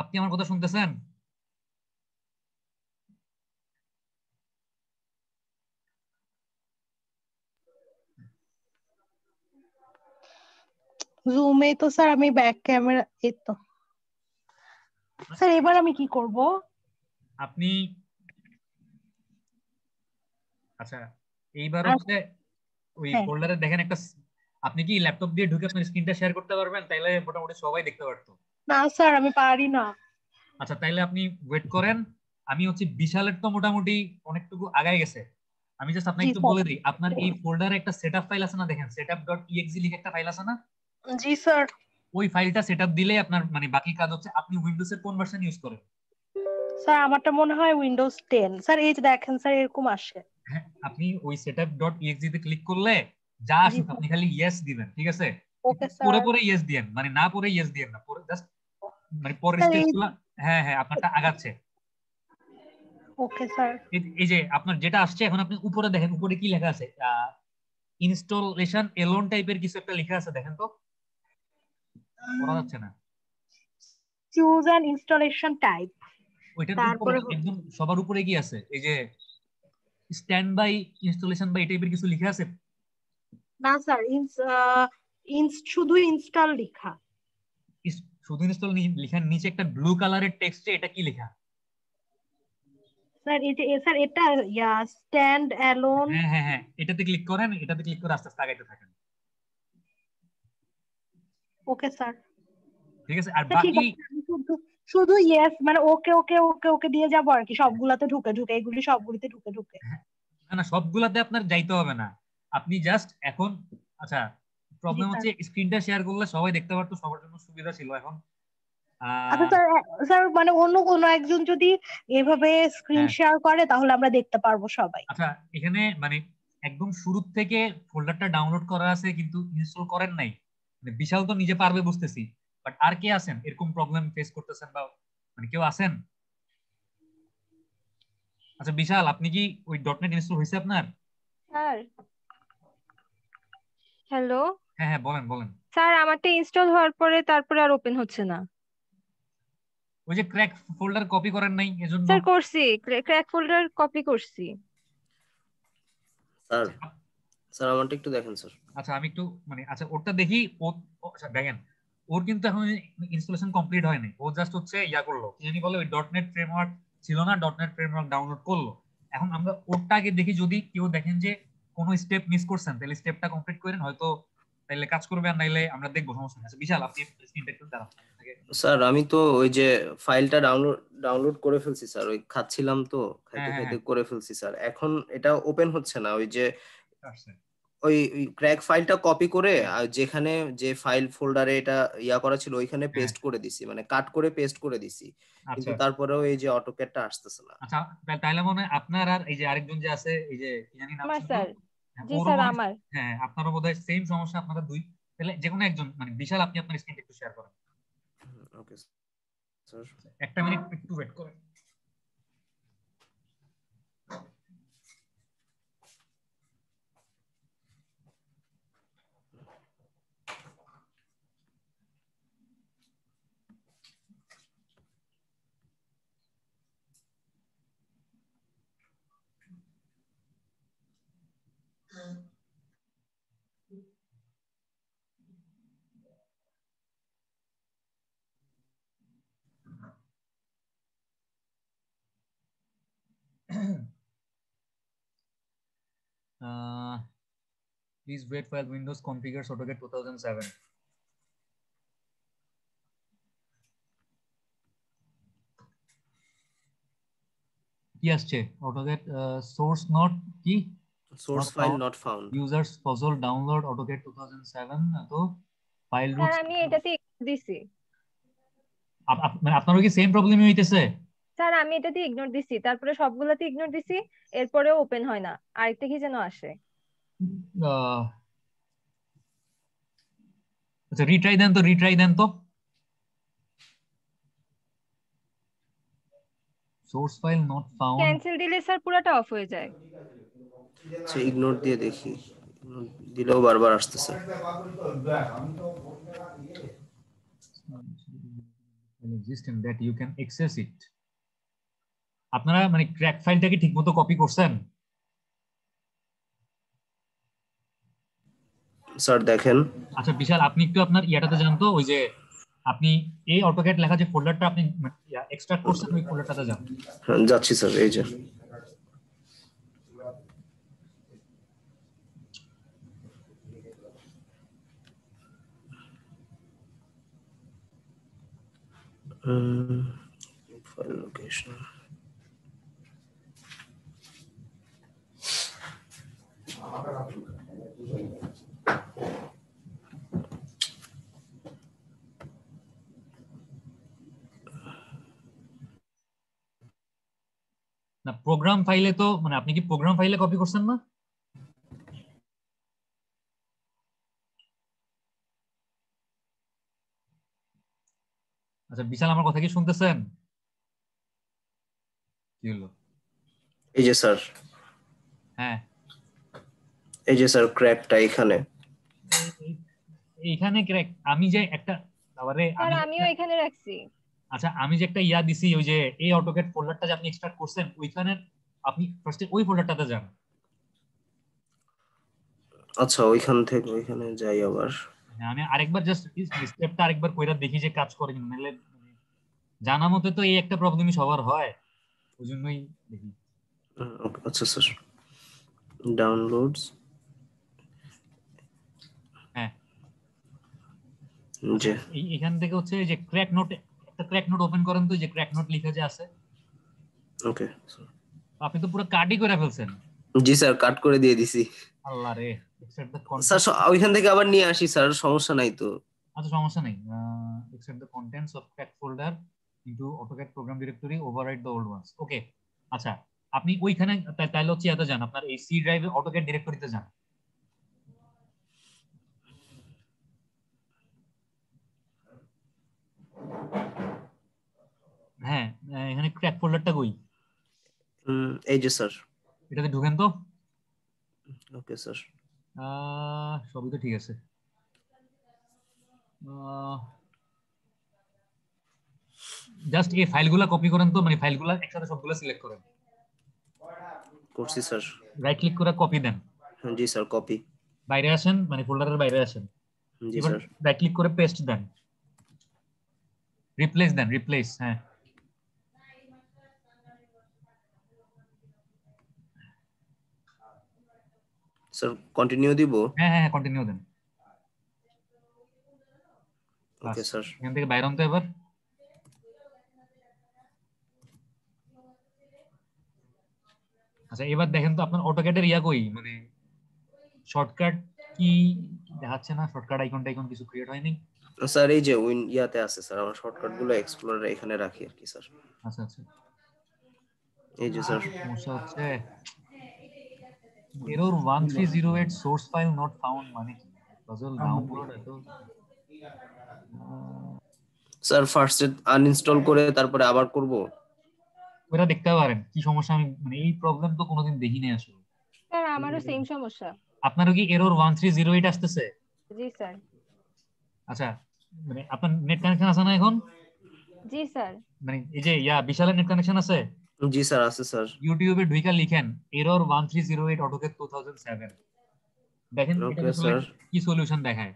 [SPEAKER 1] আপনি আমার কথা শুনতেছেন
[SPEAKER 5] জুমে তো স্যার আমি ব্যাক ক্যামেরা এই তো স্যার এবার আমি কি করব
[SPEAKER 1] আপনি আচ্ছা এইবার হচ্ছে ওই ফোল্ডারে হ্যাঁ। দেখেন একটা আপনি কি ল্যাপটপ দিয়ে ঢুকে আপনার স্ক্রিনটা শেয়ার করতে পারবেন তাইলে মোটামুটি সবাই দেখতে পারতো
[SPEAKER 5] না স্যার আমি পারি না
[SPEAKER 1] আচ্ছা তাইলে আপনি ওয়েট করেন আমি হচ্ছে বিশালের তো মোটামুটি অনেকটুকু আগাই গেছে আমি জাস্ট আপনাকে একটু বলে দিই আপনার এই ফোল্ডারে একটা সেটআপ ফাইল আছে না দেখেন setup.exe লিখে একটা ফাইল আছে না জি স্যার ওই ফাইলটা সেটআপ দিলে আপনার মানে বাকি কাজ হচ্ছে আপনি উইন্ডোজের কোন ভার্সন ইউজ করেন
[SPEAKER 5] স্যার আমারটা মনে হয় উইন্ডোজ 10 স্যার এই যে দেখেন স্যার এরকম আসে
[SPEAKER 1] হ্যাঁ, আপনি ওই setup.exe তে ক্লিক করলে যা আসুক আপনি খালি ইয়েস দিবেন ঠিক আছে পরে পরে ইয়েস দিয়েন মানে না পরে ইয়েস দিয়েন না পরে জাস্ট মানে পরের হ্যাঁ হ্যাঁ আপনারটা আগাচ্ছে ওকে স্যার এই যে আপনার যেটা আসছে এখন আপনি উপরে দেখেন উপরে কি লেখা আছে ইনস্টলেশন এলোন টাইপের কিছু একটা লেখা আছে দেখেন তো পড়া যাচ্ছে না চুজ অ্যান ইনস্টলেশন টাইপ ওইটা উপরে একদম সবার উপরে কি আছে এই যে স্ট্যান্ড বাই ইনস্টলেশন বা এই টাইপের কিছু লিখা আছে না
[SPEAKER 5] স্যার শুধু ইনস্টল লিখা
[SPEAKER 1] শুধু ইনস্টল লেখার নিচে একটা ব্লু কালারের টেক্সটে এটা কি লেখা
[SPEAKER 5] স্যার এটা স্যার এটা ইয়া স্ট্যান্ড অ্যালোন
[SPEAKER 1] হ্যাঁ হ্যাঁ হ্যাঁ এটাতে ক্লিক করেন এটাতে ক্লিক করে আস্তে আস্তে আগাইতে থাকেন ওকে স্যার ঠিক আছে আর বাকি
[SPEAKER 5] শুধু ইয়েস মানে ওকে ওকে ওকে ওকে দিয়ে যাবো আর কি সবগুলাতে ঢুকে ঢুকে এগুলি সবগুলিতে ঢুকে ঢুকে
[SPEAKER 1] না না সবগুলাতে আপনার যাইতে হবে না আপনি জাস্ট এখন আচ্ছা প্রবলেম হচ্ছে স্ক্রিনটা শেয়ার করলে সবাই দেখতে পারতো সবার জন্য সুবিধা ছিল এখন
[SPEAKER 5] স্যার আচ্ছা, মানে অন্য কোনো একজন যদি এভাবে স্ক্রিন হ্যাঁ। শেয়ার করে তাহলে আমরা দেখতে পারবো সবাই
[SPEAKER 1] আচ্ছা এখানে মানে একদম শুরু থেকে ফোল্ডারটা ডাউনলোড করা আছে কিন্তু ইনস্টল করেন নাই মানে বিশাল তো নিজে পারবে বুঝতেছি বাট আর কে আছেন এরকম প্রবলেম ফেস করতেছেন বা মানে কেউ আছেন আচ্ছা বিশাল আপনি কি ওই ডট নেট ইনস্টল হইছে আপনার
[SPEAKER 6] স্যার হ্যালো
[SPEAKER 1] হ্যাঁ হ্যাঁ বলেন বলেন
[SPEAKER 6] স্যার আমারটা ইনস্টল হওয়ার পরে তারপরে আর ওপেন হচ্ছে না
[SPEAKER 1] ওই যে ক্র্যাক ফোল্ডার কপি করেন নাই এজন্য স্যার
[SPEAKER 6] করছি ক্র্যাক ফোল্ডার কপি করছি
[SPEAKER 1] স্যার
[SPEAKER 3] স্যার আমারটা একটু দেখেন স্যার
[SPEAKER 1] আচ্ছা আমি একটু মানে আচ্ছা ওটা দেখি ও আচ্ছা দেখেন ওর কিন্তু এখন ইনস্টলেশন কমপ্লিট হয়নি ও জাস্ট হচ্ছে ইয়া করলো কি বলে ওই ডট নেট ফ্রেমওয়ার্ক ছিল না ডট নেট ফ্রেমওয়ার্ক ডাউনলোড করলো এখন আমরা ওরটাকে দেখি যদি কেউ দেখেন যে কোনো স্টেপ মিস করছেন তাহলে স্টেপটা কমপ্লিট করেন হয়তো তাইলে কাজ করবে আর নাইলে আমরা দেখবো সমস্যা আছে আচ্ছা, বিশাল আপনি স্ক্রিনটা একটু দাঁড়ান
[SPEAKER 3] স্যার আমি তো ওই যে ফাইলটা ডাউনলোড ডাউনলোড করে ফেলছি স্যার ওই খাচ্ছিলাম তো খাইতে হ্যাঁ, হ্যাঁ, খাইতে হ্যাঁ। করে ফেলছি স্যার এখন এটা ওপেন হচ্ছে না ওই যে ওই ক্র্যাক ফাইলটা কপি করে যেখানে যে ফাইল ফোল্ডারে এটা ইয়া করা ছিল ওইখানে পেস্ট হ্যাঁ। করে দিছি মানে কাট করে পেস্ট করে দিছি কিন্তু আচ্ছা। তারপরেও এই যে ক্যাটটা
[SPEAKER 1] আসতেছে না আচ্ছা তাহলে মনে হয় আপনার আর এই যে আরেকজন যে আছে এই যে জানি আমার স্যার হ্যাঁ, জি স্যার আমার হ্যাঁ আপনারও বোধহয় সেম সমস্যা আপনারা দুই তাহলে যে কোনো একজন মানে বিশাল আপনি আপনার স্ক্রিন একটু শেয়ার করেন ওকে স্যার একটা মিনিট একটু ওয়েট করেন uh, please wait while Windows configures AutoCAD 2007. Yes, Che, AutoCAD uh, source not key source file not found users puzzle download autocad 2007 তো ফাইল রুট
[SPEAKER 6] আমি এটাতে দিছি
[SPEAKER 1] মানে আপনারও কি সেম প্রবলেমই হইতেছে
[SPEAKER 6] স্যার আমি এটাতে ইগনোর দিছি তারপরে সবগুলাতে ইগনোর দিছি এরপরেও ওপেন হয় না আরেকটা কি যেন আসে
[SPEAKER 1] আচ্ছা রিট্রাই দেন তো রিট্রাই দেন তো source file not found
[SPEAKER 6] cancel দিলে স্যার পুরোটা অফ হয়ে যায়
[SPEAKER 1] সে ইগনোর দিয়ে দেখি দিলেও বারবার আসতেছে আপনারা মানে ক্র্যাক ফাইলটাকে ঠিকমতো কপি করছেন স্যার দেখেন আচ্ছা বিশাল আপনি একটু আপনার ইয়াটাতে যান তো ওই যে আপনি এই অটোক্যাড লেখা যে ফোল্ডারটা আপনি এক্সট্রাক্ট মানে করছেন ওই ফোল্ডারটাতে যান
[SPEAKER 3] হ্যাঁ, যাচ্ছি স্যার এই যে Um, file location. না
[SPEAKER 1] প্রোগ্রাম ফাইলে তো মানে আপনি কি প্রোগ্রাম ফাইলে কপি করছেন না আচ্ছা বিশাল আমার কথা কি শুনতেছেন
[SPEAKER 3] কি হলো এই যে স্যার হ্যাঁ এই যে স্যার ক্র্যাকটা এখানে
[SPEAKER 1] ক্র্যাক আমি যে একটা আমিও এখানে রাখছি আচ্ছা আমি যে একটা ইয়া দিছি ওই যে এই অটোকেট ফোল্ডারটা যে আপনি এক্সট্রাক্ট করছেন ওইখানে আপনি ফার্স্টে ওই ফোল্ডারটাতে যান
[SPEAKER 3] আচ্ছা ওইখান থেকে ওইখানে যাই আবার
[SPEAKER 1] হ্যাঁ, আমি আরেকবার জাস্ট স্টেপটা আরেকবার কইরা দেখি যে কাজ করে কিনা নাহলে জানা মতে তো এই একটা প্রবলেমই সবার হয় ওই জন্যই দেখি
[SPEAKER 3] আচ্ছা স্যার ডাউনলোডস
[SPEAKER 1] হ্যাঁ জি এখান থেকে হচ্ছে যে ক্র্যাক নোট একটা ক্র্যাক নোট ওপেন করেন তো যে ক্র্যাক নোট লিখে যে আছে ওকে আপনি তো পুরো কাটই করে ফেলছেন
[SPEAKER 3] জি স্যার কাট করে দিয়ে দিছি আল্লাহ রে স্যার ওইখান থেকে আবার নিয়ে আসি স্যার সমস্যা নাই তো
[SPEAKER 1] আচ্ছা সমস্যা নাই except the contents of crack folder into AutoCAD program directory override the old ones okay আচ্ছা আপনি ওইখানে তাহলে হচ্ছে এটা যান আপনার এই সি ড্রাইভে AutoCAD ডিরেক্টরিতে যান হ্যাঁ এখানে ক্র্যাক ফোল্ডারটা কই এই যে স্যার এটাতে ঢুকেন তো ওকে স্যার সবই তো ঠিক আছে আহ জাস্ট এই ফাইলগুলো কপি করেন তো মানে ফাইলগুলো একসাথে সবগুলো সিলেক্ট করেন করছি স্যার রাইট ক্লিক করে কপি দেন জি স্যার কপি বাইরে আসেন মানে ফোল্ডারের বাইরে আসেন জি স্যার রাইট ক্লিক করে পেস্ট দেন রিপ্লেস দেন রিপ্লেস হ্যাঁ স্যার কন্টিনিউ দিব হ্যাঁ হ্যাঁ কন্টিনিউ হ্যাঁ, দেন ওকে স্যার এখান থেকে বাইরে আনতে এবার আচ্ছা এবার দেখেন তো আপনার অটোক্যাডের ইয়া কই মানে শর্টকাট কি দেখাচ্ছে না শর্টকাট আইকন টাইকন কিছু ক্রিয়েট হয়নি
[SPEAKER 3] স্যার এই যে উইন ইয়াতে আছে স্যার আমরা শর্টকাট গুলো এক্সপ্লোরার এখানে রাখি আর কি স্যার আচ্ছা আচ্ছা এই যে স্যার সমস্যা
[SPEAKER 1] হচ্ছে error 1308 source file not found মানে পাজল ডাউনলোড
[SPEAKER 2] এত
[SPEAKER 3] স্যার ফার্স্ট আনইনস্টল করে তারপরে আবার করব
[SPEAKER 1] ওটা দেখতে পারেন কি সমস্যা আমি মানে এই প্রবলেম তো কোনোদিন দেখিনি আসলে
[SPEAKER 6] স্যার আমারও সেম সমস্যা
[SPEAKER 1] আপনারও কি এরর 1308 আসতেছে জি স্যার আচ্ছা মানে আপনার নেট কানেকশন আছে না এখন জি স্যার মানে এই যে ইয়া বিশালের নেট কানেকশন আছে জি স্যার আছে স্যার ইউটিউবে ঢুইকা লিখেন এরর 1308 অটোকেট 2007 দেখেন কি সলিউশন দেখায়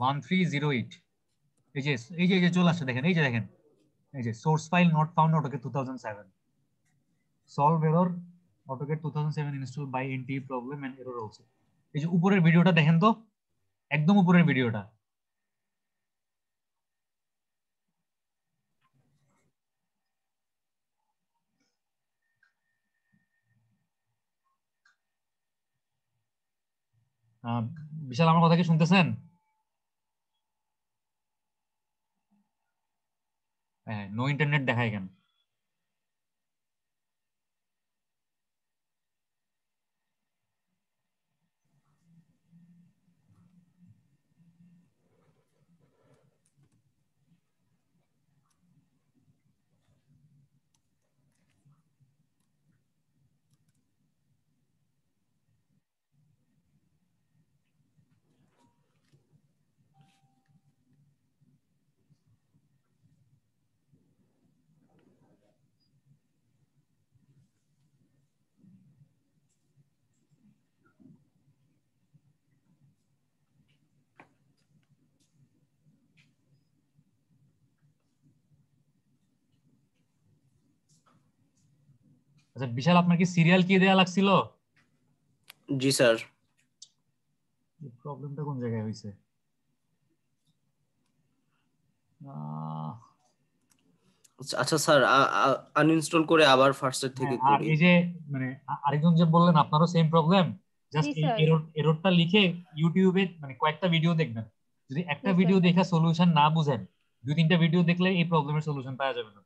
[SPEAKER 1] ওয়ান থ্রি জিরো এইট এই যে এই যে এই যে আসছে দেখেন এই যে দেখেন এই যে source file not AutoCAD two thousand seven solve AutoCAD two thousand seven by problem উপরের ভিডিওটা দেখেন তো একদম উপরের ভিডিওটা বিশাল আমার কথা কি শুনতেছেন হ্যাঁ নো ইন্টারনেট দেখায় কেন আচ্ছা বিশাল আপনার কি সিরিয়াল কি দেয়া লাগছিল জি স্যার প্রবলেমটা কোন জায়গায় হইছে আচ্ছা,
[SPEAKER 3] আচ্ছা স্যার আনইনস্টল করে আবার ফার্স্ট এর থেকে হ্যাঁ, করি এই যে
[SPEAKER 1] মানে আরেকজন যে বললেন আপনারও সেম প্রবলেম জাস্ট এররটা লিখে ইউটিউবে মানে কয়েকটা ভিডিও দেখবেন যদি একটা ভিডিও দেখে সলিউশন না বুঝেন দুই তিনটা ভিডিও দেখলে এই প্রবলেমের সলিউশন পাওয়া যাবে না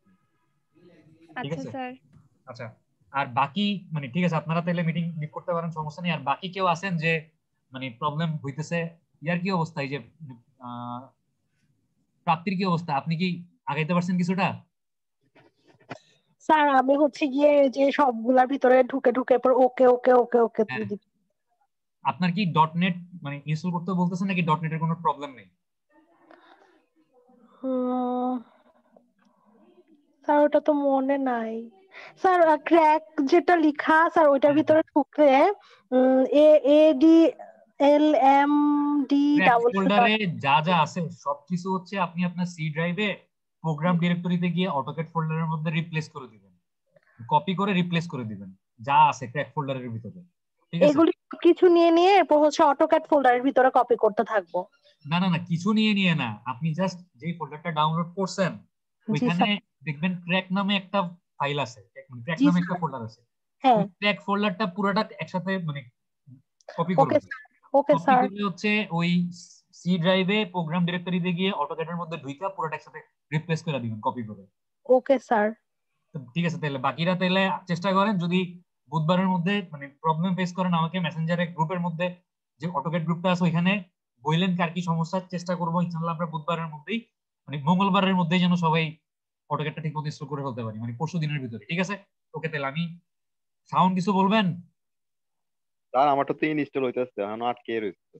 [SPEAKER 1] আচ্ছা স্যার আচ্ছা আর বাকি মানে ঠিক আছে আপনারা তাহলে মিটিং মিট করতে পারেন সমস্যা নেই আর বাকি কেউ আছেন যে মানে প্রবলেম হইতেছে ইয়ার কি অবস্থা এই যে প্রাপ্তির কি অবস্থা আপনি কি আগাইতে পারছেন কিছুটা
[SPEAKER 5] স্যার আমি হচ্ছে গিয়ে যে সবগুলার ভিতরে ঢুকে ঢুকে পর ওকে ওকে ওকে ওকে হ্যাঁ।
[SPEAKER 1] আপনার কি ডট নেট মানে ইনস্টল করতে বলতেছেন নাকি ডট নেটের কোনো প্রবলেম নেই
[SPEAKER 5] স্যার ওটা তো মনে নাই স্যার ক্র্যাক যেটা লিখা স্যার ওইটার ভিতরে ঢুকলে A A D L M D double ফোল্ডারে
[SPEAKER 1] যা যা আছে সবকিছু হচ্ছে আপনি আপনার সি ড্রাইভে প্রোগ্রাম ডিরেক্টরিতে গিয়ে অটোক্যাড ফোল্ডারের মধ্যে রিপ্লেস করে দিবেন কপি করে রিপ্লেস করে দিবেন যা আছে ক্র্যাক ফোল্ডারের ভিতরে এগুলি
[SPEAKER 5] কিছু নিয়ে নিয়ে এরপর হচ্ছে অটোক্যাড ফোল্ডারের ভিতরে কপি করতে থাকবো
[SPEAKER 1] না না না কিছু নিয়ে নিয়ে না আপনি জাস্ট যেই ফোল্ডারটা ডাউনলোড করছেন ওইখানে দেখবেন ক্র্যাক নামে একটা ফাইল আছে মানে ট্র্যাক নামে একটা ফোল্ডার আছে হ্যাঁ ট্র্যাক ফোল্ডারটা পুরোটা একসাথে মানে কপি করে ওকে স্যার ওকে কপি হচ্ছে ওই সি ড্রাইভে প্রোগ্রাম ডিরেক্টরিতে গিয়ে অটোক্যাডের মধ্যে ঢুইকা পুরোটা একসাথে রিপ্লেস করে দিবেন কপি করে ওকে স্যার ঠিক আছে তাহলে বাকিরা তাহলে চেষ্টা করেন যদি বুধবারের মধ্যে মানে প্রবলেম ফেস করেন আমাকে মেসেঞ্জারে গ্রুপের মধ্যে যে অটোকেট গ্রুপটা আছে ওইখানে বললেন কার কি সমস্যা চেষ্টা করবো ইনশাল্লাহ আমরা বুধবারের মধ্যেই মানে মঙ্গলবারের মধ্যেই যেন সবাই অটোকেটটা ঠিক মতো ইনস্টল করে ফেলতে পারি মানে পরশু দিনের ভিতরে ঠিক আছে ওকে তাহলে আমি সাউন্ড কিছু বলবেন স্যার আমারটা তো ইনস্টল হইতাছে এখন আটকে রইছে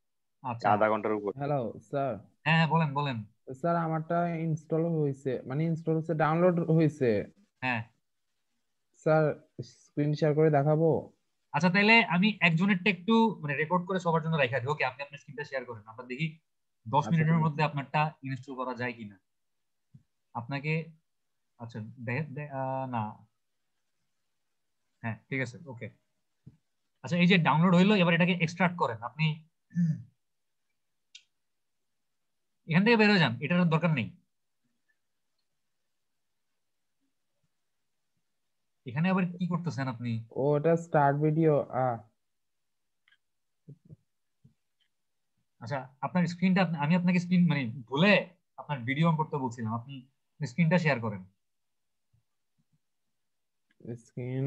[SPEAKER 1] আচ্ছা আধা ঘন্টার উপর
[SPEAKER 4] হ্যালো স্যার হ্যাঁ বলেন বলেন স্যার আমারটা ইনস্টল হইছে মানে ইনস্টল হইছে ডাউনলোড হইছে হ্যাঁ স্যার স্ক্রিন শেয়ার করে দেখাবো
[SPEAKER 1] আচ্ছা তাহলে আমি একজনেরটা একটু মানে রেকর্ড করে সবার জন্য রাখা দিই ওকে আপনি আপনার স্ক্রিনটা শেয়ার করেন আমরা দেখি 10 আচ্ছা, মিনিটের মধ্যে আপনারটা ইনস্টল করা যায় কিনা আপনাকে আচ্ছা, হ্যাঁ, আচ্ছা এই যে ডাউনলোড হইলো এবার এটাকে এক্সট্রাক্ট করেন আপনি এখান থেকে বেরো যান এটার দরকার নেই এখানে আবার কি করতেছেন আপনি
[SPEAKER 4] ওটা স্টার্ট ভিডিও
[SPEAKER 1] আচ্ছা আপনার স্ক্রিনটা আমি আপনাকে স্ক্রিন মানে ভুলে আপনার ভিডিও অন করতে বলছিলাম আপনি স্ক্রিনটা শেয়ার করেন স্ক্রিন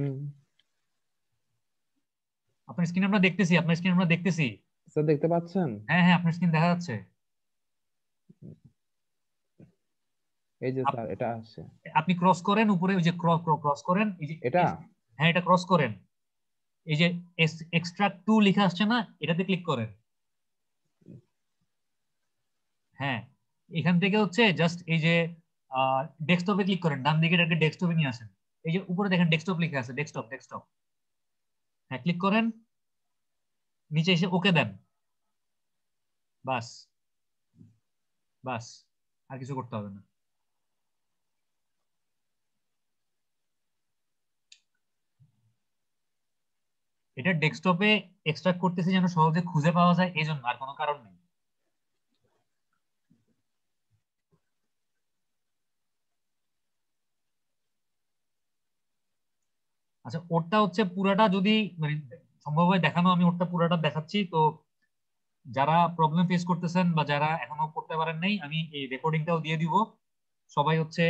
[SPEAKER 1] আপনার স্ক্রিন আমরা দেখতেছি আপনার স্ক্রিন আমরা দেখতেছি
[SPEAKER 4] স্যার দেখতে পাচ্ছেন
[SPEAKER 1] হ্যাঁ হ্যাঁ আপনার স্ক্রিন দেখা যাচ্ছে
[SPEAKER 4] এই যে স্যার এটা আছে
[SPEAKER 1] আপনি ক্রস করেন উপরে ওই যে ক্রস ক্রস করেন এই যে এটা হ্যাঁ এটা ক্রস করেন এই যে এক্সট্রাক্ট টু লেখা আসছে না এটাতে ক্লিক করেন হ্যাঁ এখান থেকে হচ্ছে জাস্ট এই যে ডেস্কটপে ক্লিক করেন ডান দিকে এটাকে ডেস্কটপে নিয়ে আসেন এই যে উপরে দেখেন ডেস্কটপ লেখা আছে ডেস্কটপ ডেস্কটপ হ্যাঁ ক্লিক করেন নিচে এসে ওকে দেন বাস বাস আর কিছু করতে হবে না এটা ডেস্কটপে এক্সট্রাক্ট করতেছি যেন সহজে খুঁজে পাওয়া যায় এই জন্য আর কোনো কারণ নেই আচ্ছা ওরটা হচ্ছে পুরাটা যদি মানে সম্ভব হয় দেখানো আমি ওরটা পুরাটা দেখাচ্ছি তো যারা প্রবলেম ফেস করতেছেন বা যারা এখনো করতে পারেন নাই আমি এই রেকর্ডিংটাও দিয়ে দিব সবাই হচ্ছে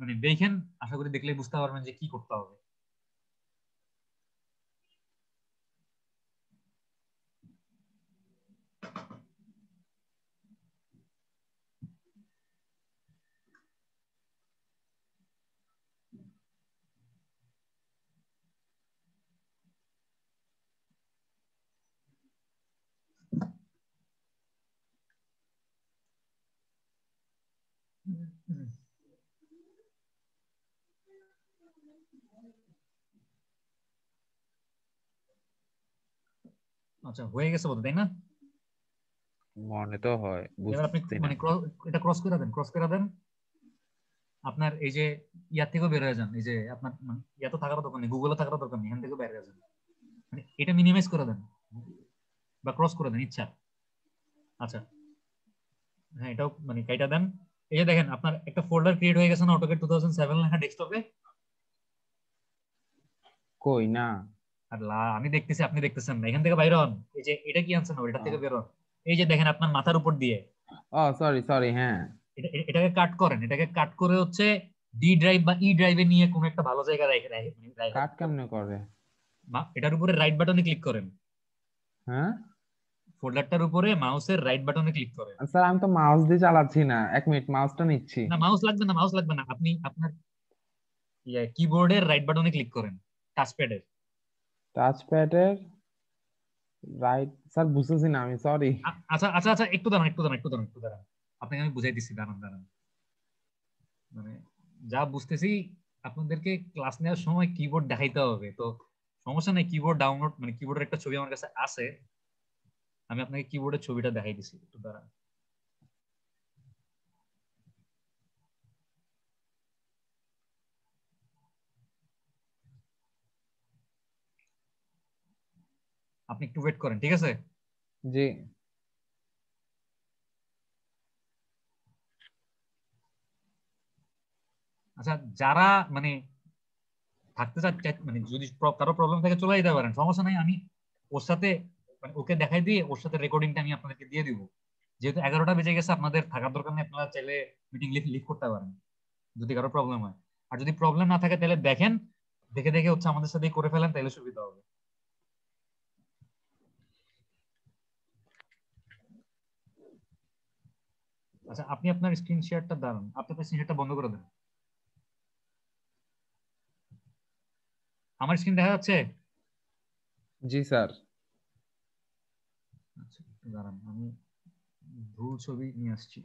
[SPEAKER 1] মানে দেখেন আশা করি দেখলে বুঝতে পারবেন যে কি করতে হবে আচ্ছা হয়ে গেছে বোধ তাই না
[SPEAKER 4] মনে তো হয় এবার আপনি মানে
[SPEAKER 1] এটা ক্রস করে দেন ক্রস করে দেন আপনার এই যে ইয়ার থেকেও বের হয়ে যান এই যে আপনার মানে ইয়া তো থাকার দরকার নেই গুগলে থাকার দরকার নেই এখান থেকে বের হয়ে যান মানে এটা মিনিমাইজ করে দেন বা ক্রস করে দেন ইচ্ছা আচ্ছা হ্যাঁ এটাও মানে কাইটা দেন এই যে দেখেন আপনার একটা ফোল্ডার ক্রিয়েট হয়ে গেছে না অটোকেট 2007 লেখা ডেস্কটপে কই না আর লা আমি দেখতেছি আপনি দেখতেছেন না এখান থেকে বাইরে হন এই যে এটা কি আনছেন ওটা থেকে বের হন এই যে দেখেন আপনার মাথার উপর দিয়ে
[SPEAKER 4] ও সরি সরি হ্যাঁ
[SPEAKER 1] এটাকে কাট করেন এটাকে কাট করে হচ্ছে ডি ড্রাইভ বা ই e ড্রাইভে নিয়ে কোন একটা ভালো জায়গা রেখে রাখেন কাট কেমনে করে এটার উপরে রাইট বাটনে ক্লিক করেন হ্যাঁ ফোল্ডারটার উপরে মাউসের রাইট বাটনে ক্লিক করে
[SPEAKER 4] স্যার আমি তো মাউস দিয়ে চালাচ্ছি না এক মিনিট মাউসটা নিচ্ছি
[SPEAKER 1] না মাউস লাগবে না মাউস লাগবে না আপনি আপনার কিবোর্ডের রাইট বাটনে ক্লিক করেন টাচপ্যাডের
[SPEAKER 4] টাচপ্যাডের রাইট স্যার বুঝতেছি না আমি সরি
[SPEAKER 1] আচ্ছা আচ্ছা আচ্ছা একটু দাঁড়ান একটু দাঁড়ান একটু দাঁড়ান একটু দাঁড়ান আপনাকে আমি বুঝাই দিছি দাঁড়ান দাঁড়ান মানে যা বুঝতেছি আপনাদেরকে ক্লাস নেওয়ার সময় কিবোর্ড দেখাইতে হবে তো সমস্যা নেই কিবোর্ড ডাউনলোড মানে কিবোর্ডের একটা ছবি আমার কাছে আছে আমি আপনাকে কিবোর্ডের ছবিটা দেখাই দিছি একটু দাঁড়ান আপনি একটু ওয়েট করেন ঠিক আছে জি আচ্ছা যারা মানে থাকতে চাচ্ছে মানে যদি কারো প্রবলেম থাকে চলে যেতে পারেন সমস্যা নাই আমি ওর সাথে মানে ওকে দেখাই দিয়ে ওর সাথে রেকর্ডিংটা আমি আপনাদেরকে দিয়ে দিব যেহেতু এগারোটা বেজে গেছে আপনাদের থাকার দরকার নেই আপনারা চাইলে মিটিং লিখ লিখ করতে পারেন যদি কারো প্রবলেম হয় আর যদি প্রবলেম না থাকে তাহলে দেখেন দেখে দেখে হচ্ছে আমাদের সাথেই করে ফেলেন তাহলে সুবিধা হবে আচ্ছা আপনি আপনার স্ক্রিন শেয়ারটা দাঁড়ান আপনি আপনার স্ক্রিন শেয়ারটা বন্ধ করে দেন আমার স্ক্রিন দেখা যাচ্ছে জি স্যার দাঁড়ান আমি ভুল ছবি নিয়ে আসছি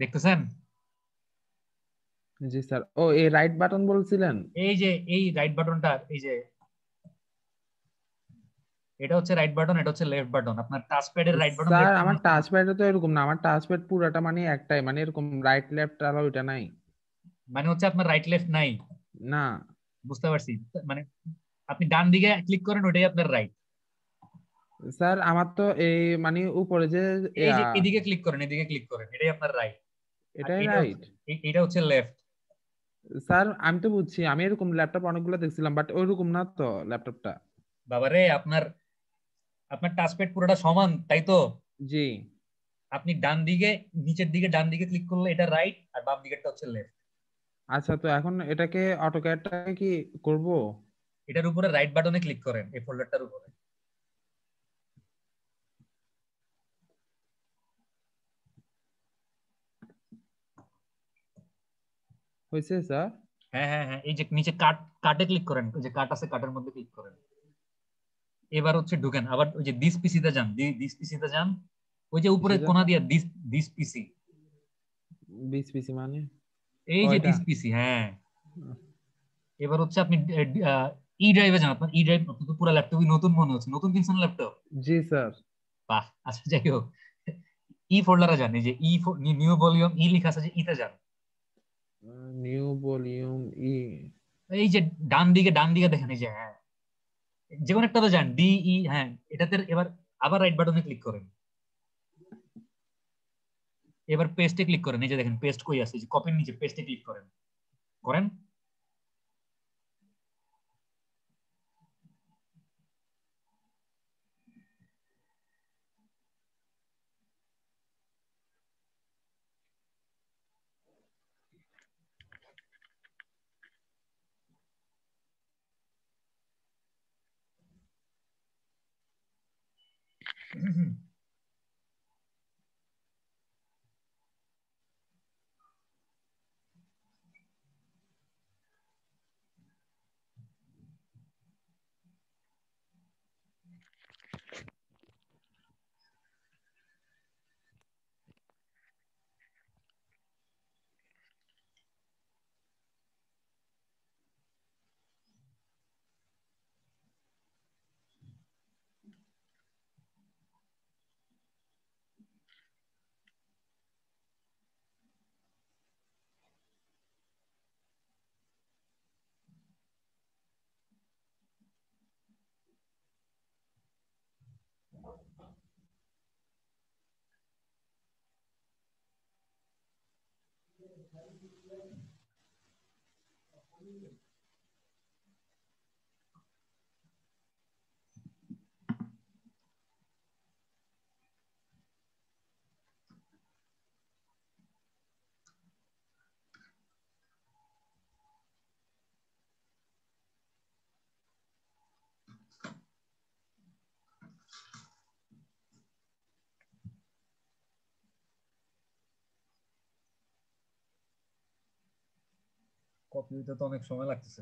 [SPEAKER 4] দেখতেছেন জি স্যার ও এই রাইট বাটন বলছিলেন
[SPEAKER 1] এই যে এই রাইট বাটনটা এই যে এটা হচ্ছে রাইট বাটন এটা হচ্ছে লেফট বাটন আপনার টাচ প্যাডের রাইট বাটন স্যার আমার
[SPEAKER 4] টাচ প্যাডে তো এরকম না আমার টাচ প্যাড পুরোটা মানে একটাই মানে এরকম রাইট লেফট আর ওইটা নাই
[SPEAKER 1] মানে হচ্ছে আপনার রাইট লেফট নাই না বুঝতে পারছি মানে আপনি ডান দিকে ক্লিক করেন ওটাই আপনার রাইট
[SPEAKER 4] স্যার আমার তো এই মানে উপরে যে এদিকে
[SPEAKER 1] ক্লিক করেন এদিকে ক্লিক করেন এটাই আপনার রাইট এটাই রাইট এটা হচ্ছে লেফট
[SPEAKER 4] স্যার আমি তো বুঝছি আমি এরকম ল্যাপটপ অনেকগুলো দেখছিলাম বাট ওইরকম না তো ল্যাপটপটা
[SPEAKER 1] বাবা রে আপনার আপনার টাচপ্যাড পুরোটা সমান তাই তো জি আপনি ডান দিকে নিচের দিকে ডান দিকে ক্লিক করলে এটা রাইট আর বাম দিকেরটা
[SPEAKER 4] হচ্ছে লেফট আচ্ছা তো এখন এটাকে অটোক্যাডটাকে কি করব
[SPEAKER 1] এটার উপরে রাইট বাটনে ক্লিক করেন এই ফোল্ডারটার উপরে হয়েছে স্যার হ্যাঁ হ্যাঁ হ্যাঁ এই যে নিচে কাট কাটে ক্লিক করেন ওই যে কাট আছে কাটের মধ্যে ক্লিক করেন এবার হচ্ছে ঢুকেন আবার ওই যে দিস পিসিতে যান দিস পিসিতে যান ওই যে উপরে কোনা দিয়া this this PC
[SPEAKER 4] this PC মানে এই যে
[SPEAKER 1] দিস হ্যাঁ এবার হচ্ছে আপনি ই ড্রাইভে যান আপনার ই ড্রাইভ আপনার পুরো ল্যাপটপই নতুন মনে হচ্ছে নতুন কিনছেন ল্যাপটপ জি স্যার বাহ আচ্ছা যাই হোক ই ফোল্ডারে যান যে ই নিউ ভলিউম ই লেখা আছে যে ইতে যান
[SPEAKER 4] নিউ ভলিউম ই এই যে
[SPEAKER 1] ডান দিকে ডান দিকে দেখেন এই যে হ্যাঁ যে কোনো তো যান ডি ই হ্যাঁ এটাতে এবার আবার রাইট বাটনে ক্লিক করেন এবার পেস্টে ক্লিক করেন এই যে দেখেন পেস্ট কই আছে যে কপির নিচে পেস্টে ক্লিক করেন করেন
[SPEAKER 2] Thank you.
[SPEAKER 1] কপি হইতে তো অনেক সময় লাগতেছে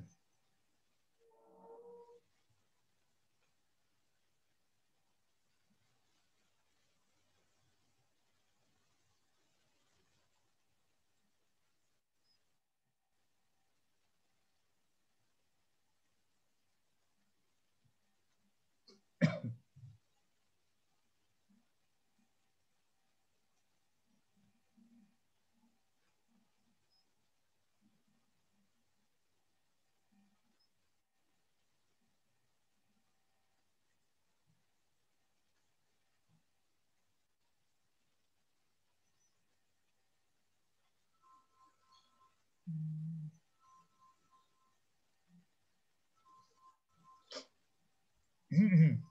[SPEAKER 6] 嗯嗯。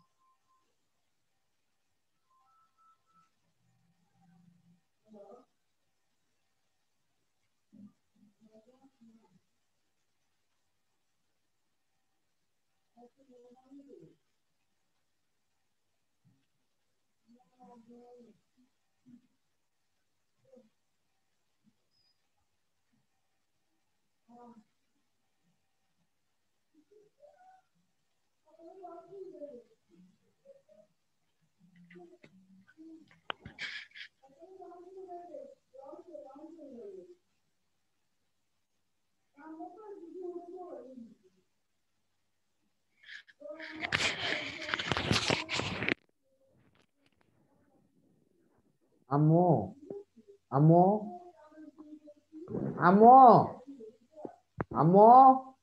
[SPEAKER 4] Amor. Amor. Amor. Amor.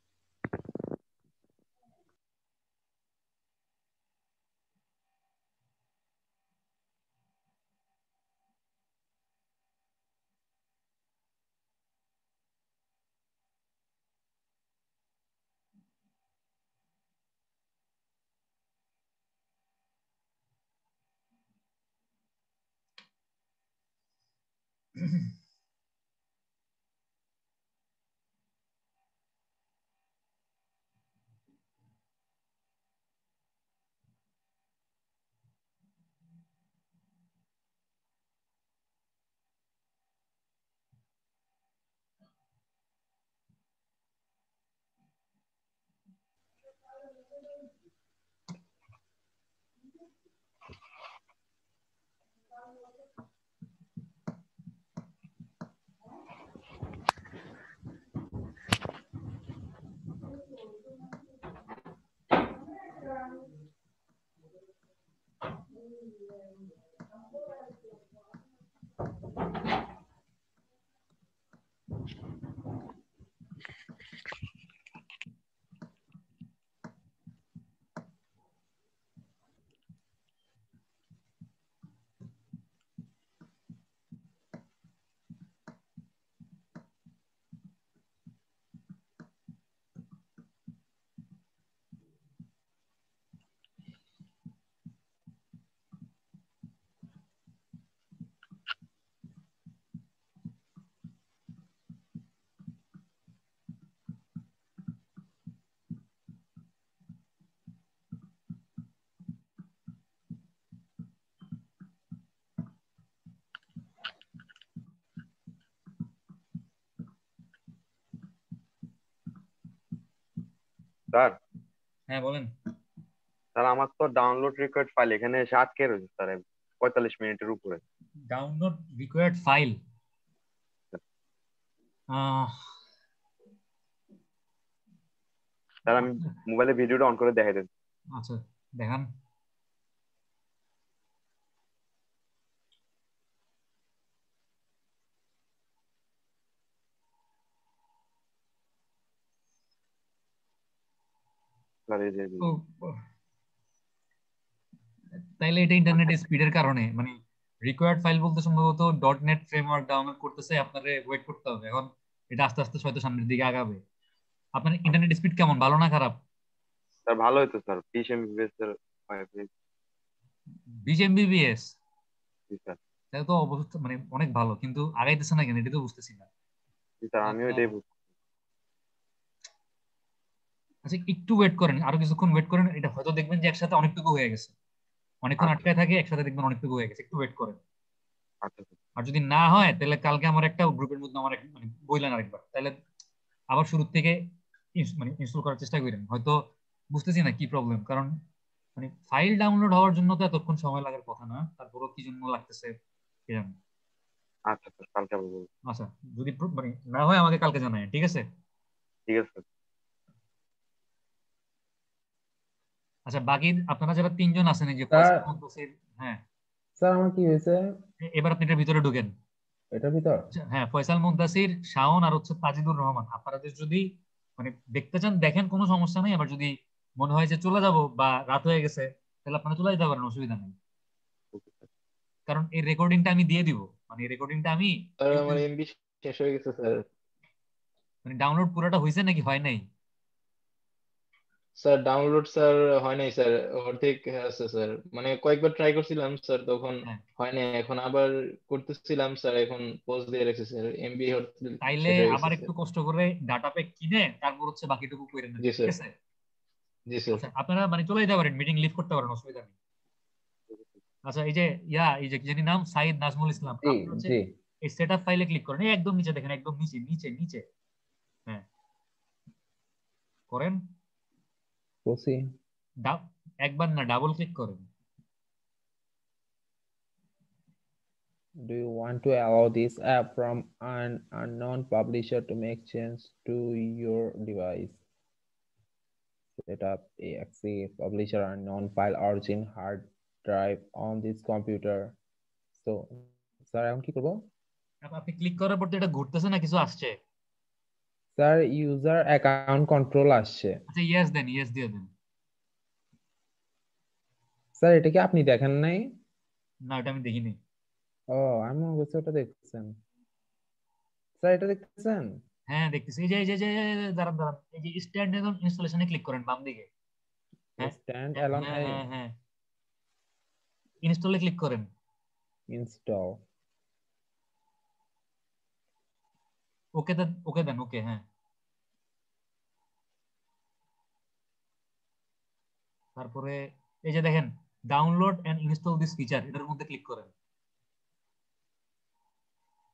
[SPEAKER 4] Instagram. Sir হ্যাঁ বলেন স্যার আমার তো ডাউনলোড রিকোয়ার্ড ফাইল এখানে এসে আটকে রয়েছে স্যার পঁয়তাল্লিশ মিনিটের উপরে
[SPEAKER 1] ডাউনলোড রিকোয়ার্ড ফাইল
[SPEAKER 4] স্যার আমি মোবাইলে ভিডিওটা অন করে দেখাই দেন
[SPEAKER 1] আচ্ছা দেখান এটা ইন্টারনেটের স্পিডের কারণে মানে রিকোয়ার্ড ফাইল বলতে সম্ভবত ডট নেট ফ্রেমওয়ার্ক ডাউনলোড করতেছে আপনার ওয়েট করতে হবে এখন এটা আস্তে আস্তে হয়তো সামনের দিকে আগাবে আপনার ইন্টারনেট স্পিড কেমন ভালো না খারাপ
[SPEAKER 4] স্যার ভালো হইতো স্যার 20 এমবিপিএস এর 20 এমবিপিএস
[SPEAKER 1] তাহলে তো অবস্থা মানে অনেক ভালো কিন্তু আগাইতেছে না কেন এটা তো
[SPEAKER 4] বুঝতেছি না স্যার আমিও এটাই বুঝছি
[SPEAKER 1] আচ্ছা একটু ওয়েট করেন আরো কিছুক্ষণ ওয়েট করেন এটা হয়তো দেখবেন যে একসাথে অনেকটুকু হয়ে গেছে অনেকক্ষণ আচ্ছা। আটকায় থাকে একসাথে দেখবেন অনেকটুকু হয়ে গেছে একটু ওয়েট করেন আচ্ছা, আচ্ছা। আর যদি না হয় তাহলে কালকে আমার একটা গ্রুপের মধ্যে আমার মানে বইলেন আরেকবার তাহলে আবার শুরু থেকে মানে ইনস্টল করার চেষ্টা করেন হয়তো বুঝতেছি না কি প্রবলেম কারণ মানে ফাইল ডাউনলোড হওয়ার জন্য তো এতক্ষণ সময় লাগার কথা না তারপরও কি জন্য লাগতেছে কে জানে আচ্ছা কালকে আচ্ছা যদি মানে না হয় আমাকে কালকে জানায় ঠিক আছে ঠিক আছে আচ্ছা বাকি আপনারা যারা তিনজন আছেন এই যে হ্যাঁ
[SPEAKER 4] স্যার আমার কি হয়েছে
[SPEAKER 1] এবার আপনি এটার ভিতরে ঢুকেন
[SPEAKER 4] এটা ভিতর আচ্ছা,
[SPEAKER 1] হ্যাঁ ফয়সাল মুন্তাসির শাওন আর হচ্ছে তাজিদুর রহমান আপনারা যদি মানে দেখতে চান দেখেন কোনো সমস্যা নাই আবার যদি মনে হয় যে চলে যাব বা রাত হয়ে গেছে তাহলে আপনারা চলে যেতে পারেন অসুবিধা নেই কারণ এই রেকর্ডিংটা আমি দিয়ে দিব মানে এই রেকর্ডিংটা আমি
[SPEAKER 2] আমার এমবি
[SPEAKER 4] শেষ হয়ে গেছে স্যার
[SPEAKER 1] মানে ডাউনলোড পুরোটা হইছে নাকি হয় নাই
[SPEAKER 4] স্যার ডাউনলোড স্যার হয় নাই স্যার অর্ধেক আছে স্যার মানে কয়েকবার ট্রাই করছিলাম স্যার তখন হয় নাই এখন আবার করতেছিলাম স্যার এখন পজ দিয়ে রেখেছি স্যার এমবি তাইলে আবার একটু
[SPEAKER 1] কষ্ট করে ডাটা প্যাক কিনে তারপর হচ্ছে বাকিটুকু করে নেন ঠিক আছে জি স্যার আচ্ছা, আপনারা মানে চলে যেতে পারেন মিটিং লিভ করতে পারেন অসুবিধা নেই আচ্ছা এই যে ইয়া এই যে যিনি নাম সাইদ নাজমুল ইসলাম এই সেটআপ ফাইলে ক্লিক করেন একদম নিচে দেখেন একদম নিচে নিচে নিচে হ্যাঁ করেন কোসি একবার না ডাবল ক্লিক করেন
[SPEAKER 4] Do you want to allow this app from an unknown publisher to make change to your device? Set up AXE publisher unknown file origin hard drive on this computer. So, sir এখন কি করব?
[SPEAKER 1] আপনি click করার পর তো এটা ঘুরতেছে না কিছু আসছে?
[SPEAKER 4] স্যার ইউজার অ্যাকাউন্ট কন্ট্রোল আসছে
[SPEAKER 1] আচ্ছা ইয়েস দেন ইয়েস দিয়ে দেন
[SPEAKER 4] স্যার এটা কি আপনি দেখেন নাই
[SPEAKER 1] না এটা আমি দেখিনি
[SPEAKER 4] ও আমি মনে করছি ওটা দেখছেন স্যার এটা দেখতেছেন
[SPEAKER 1] হ্যাঁ দেখতেছি এই যে এই যে দাঁড়ান দাঁড়ান এই যে স্ট্যান্ড অ্যালোন ইনস্টলেশনে ক্লিক করেন বাম দিকে
[SPEAKER 4] স্ট্যান্ড অ্যালোন হ্যাঁ
[SPEAKER 1] হ্যাঁ ইনস্টলে হ্যাঁ, ক্লিক হ্যাঁ। করেন ইনস্টল ওকে দেন ওকে দেন ওকে হ্যাঁ তারপরে এই যে দেখেন download and install this feature এটার মধ্যে ক্লিক করেন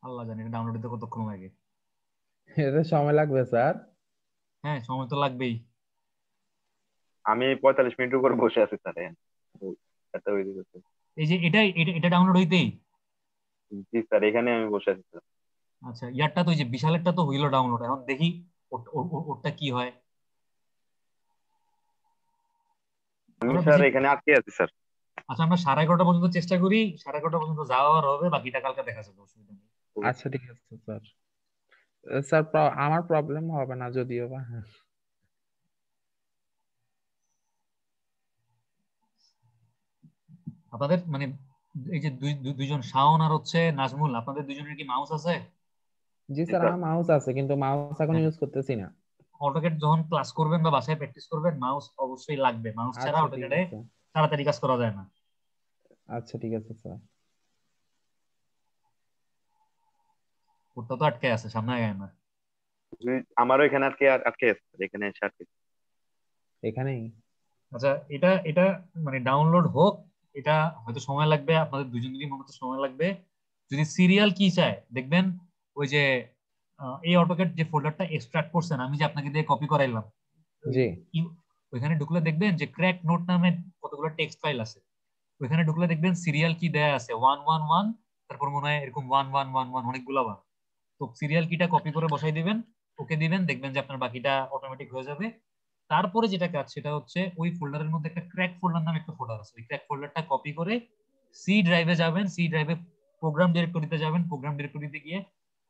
[SPEAKER 1] আল্লাহ জানি এটা ডাউনলোড করতে কতক্ষণ
[SPEAKER 4] লাগে এটা সময় লাগবে স্যার হ্যাঁ সময় তো লাগবেই আমি 45 মিনিট উপর বসে আছি স্যার এত হয়ে গেছে
[SPEAKER 1] এই যে এটা এটা ডাউনলোড হইতেই
[SPEAKER 4] জি স্যার এখানে আমি বসে আছি স্যার
[SPEAKER 1] আচ্ছা ইয়ারটা তো ওই যে বিশালেরটা তো হইলো ডাউনলোড এখন দেখি ওরটা কি হয়
[SPEAKER 4] আমি স্যার এখানে আটকে আছি স্যার
[SPEAKER 1] আচ্ছা আমরা সাড়ে এগারোটা পর্যন্ত চেষ্টা করি সাড়ে এগারোটা পর্যন্ত যাওয়ার হবে বাকিটা কালকে দেখা যাবে অসুবিধা নেই আচ্ছা ঠিক
[SPEAKER 4] আছে স্যার স্যার আমার প্রবলেম হবে না যদিও বা হ্যাঁ
[SPEAKER 1] আপনাদের মানে এই যে দুইজন শাওন আর হচ্ছে নাজমুল আপনাদের দুজনের কি মাউস আছে
[SPEAKER 4] জি স্যার আমার মাউস হ্যাঁ, আছে কিন্তু মাউস এখন ইউজ করতেছি না
[SPEAKER 1] অটোকেট যখন ক্লাস করবেন বা বাসায় প্র্যাকটিস করবেন মাউস অবশ্যই লাগবে মাউস আচ্ছা, ছাড়া অটোকেটে তাড়াতাড়ি কাজ করা যায় না
[SPEAKER 4] আচ্ছা ঠিক আছে স্যার
[SPEAKER 1] ওটা তো আটকে আছে সামনে আগায় না
[SPEAKER 4] আমারও এখানে আটকে আটকে আছে এখানে এসে আটকে এখানেই
[SPEAKER 1] আচ্ছা এটা এটা মানে ডাউনলোড হোক এটা হয়তো সময় লাগবে আপনাদের দুজনেরই মনে সময় লাগবে যদি সিরিয়াল কি চায় দেখবেন ওই যে এই অটোকেট যে ফোল্ডারটা এক্সট্রাক্ট করছেন আমি যে আপনাকে দিয়ে কপি করাইলাম জি ওইখানে ঢুকলে দেখবেন যে ক্র্যাক নোট নামে কতগুলো টেক্সট ফাইল আছে ওইখানে ঢুকলে দেখবেন সিরিয়াল কি দেয়া আছে ওয়ান ওয়ান ওয়ান তারপর মনে হয় এরকম ওয়ান ওয়ান ওয়ান ওয়ান অনেকগুলো বার তো সিরিয়াল কিটা কপি করে বসাই দিবেন ওকে দিবেন দেখবেন যে আপনার বাকিটা অটোমেটিক হয়ে যাবে তারপরে যেটা কাজ সেটা হচ্ছে ওই ফোল্ডারের মধ্যে একটা ক্র্যাক ফোল্ডার নামে একটা ফোল্ডার আছে ওই ক্র্যাক ফোল্ডারটা কপি করে সি ড্রাইভে যাবেন সি ড্রাইভে প্রোগ্রাম ডিরেক্টরিতে যাবেন প্রোগ্রাম ডিরেক্টরিতে গিয়ে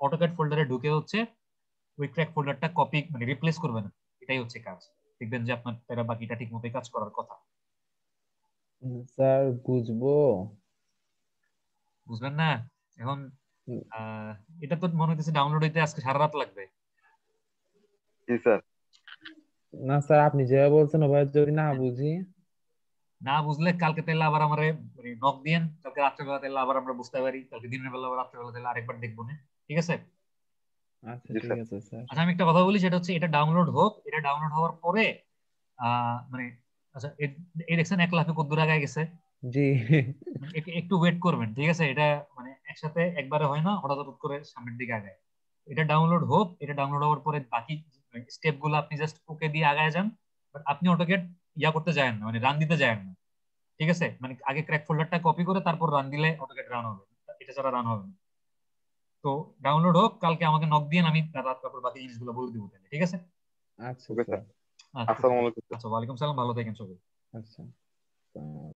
[SPEAKER 1] অটোক্যাট ফোল্ডারে ঢুকে হচ্ছে ওই ট্র্যাক ফোল্ডারটা কপি মানে রিপ্লেস করবে না এটাই হচ্ছে কাজ দেখবেন যে আপনার তারা বাকিটা ঠিকমতো কাজ করার কথা
[SPEAKER 4] স্যার বুঝবো
[SPEAKER 1] বুঝলেন না এখন এটা তো মনে হচ্ছে ডাউনলোড হইতে আজকে সারা রাত লাগবে
[SPEAKER 4] জি স্যার না স্যার আপনি যা বলছেন ওভাবে যদি না বুঝি
[SPEAKER 1] না বুঝলে কালকে তাহলে আবার আমারে নক মানে, দিয়েন কালকে রাত্রেবেলা তাহলে আবার আমরা বুঝতে পারি কালকে দিনের বেলা আবার রাত্রেবেলা তাহলে আরেকবার দেখবো না ঠিক আছে আচ্ছা, আচ্ছা আমি একটা কথা বলি সেটা হচ্ছে এটা ডাউনলোড হোক এটা ডাউনলোড হওয়ার পরে মানে আচ্ছা এই দেখছেন এক লাফে কদ্দুর আগায় গেছে জি মানে একটু ওয়েট করবেন ঠিক আছে এটা মানে একসাথে একবারে হয় না হঠাৎ হঠাৎ করে সামনের দিকে আগায় এটা ডাউনলোড হোক এটা ডাউনলোড হওয়ার পরে বাকি স্টেপ মানে, গুলো আপনি জাস্ট ওকে দিয়ে আগায় যান বাট আপনি ওটাকে ইয়া করতে যায় না মানে রান দিতে যায় না ঠিক আছে মানে আগে ক্র্যাক ফোল্ডারটা কপি করে তারপর রান দিলে অটোকেট রান হবে এটা ছাড়া রান হবে না তো ডাউনলোড হোক কালকে আমাকে নক দিয়ে আমি রাত তারপর বাকি জিনিসগুলো বলে দিব তাহলে ঠিক আছে
[SPEAKER 4] আচ্ছা আচ্ছা আসসালামু
[SPEAKER 1] আলাইকুম আচ্ছা ওয়ালাইকুম সালাম ভালো থাকেন সবাই আচ্ছা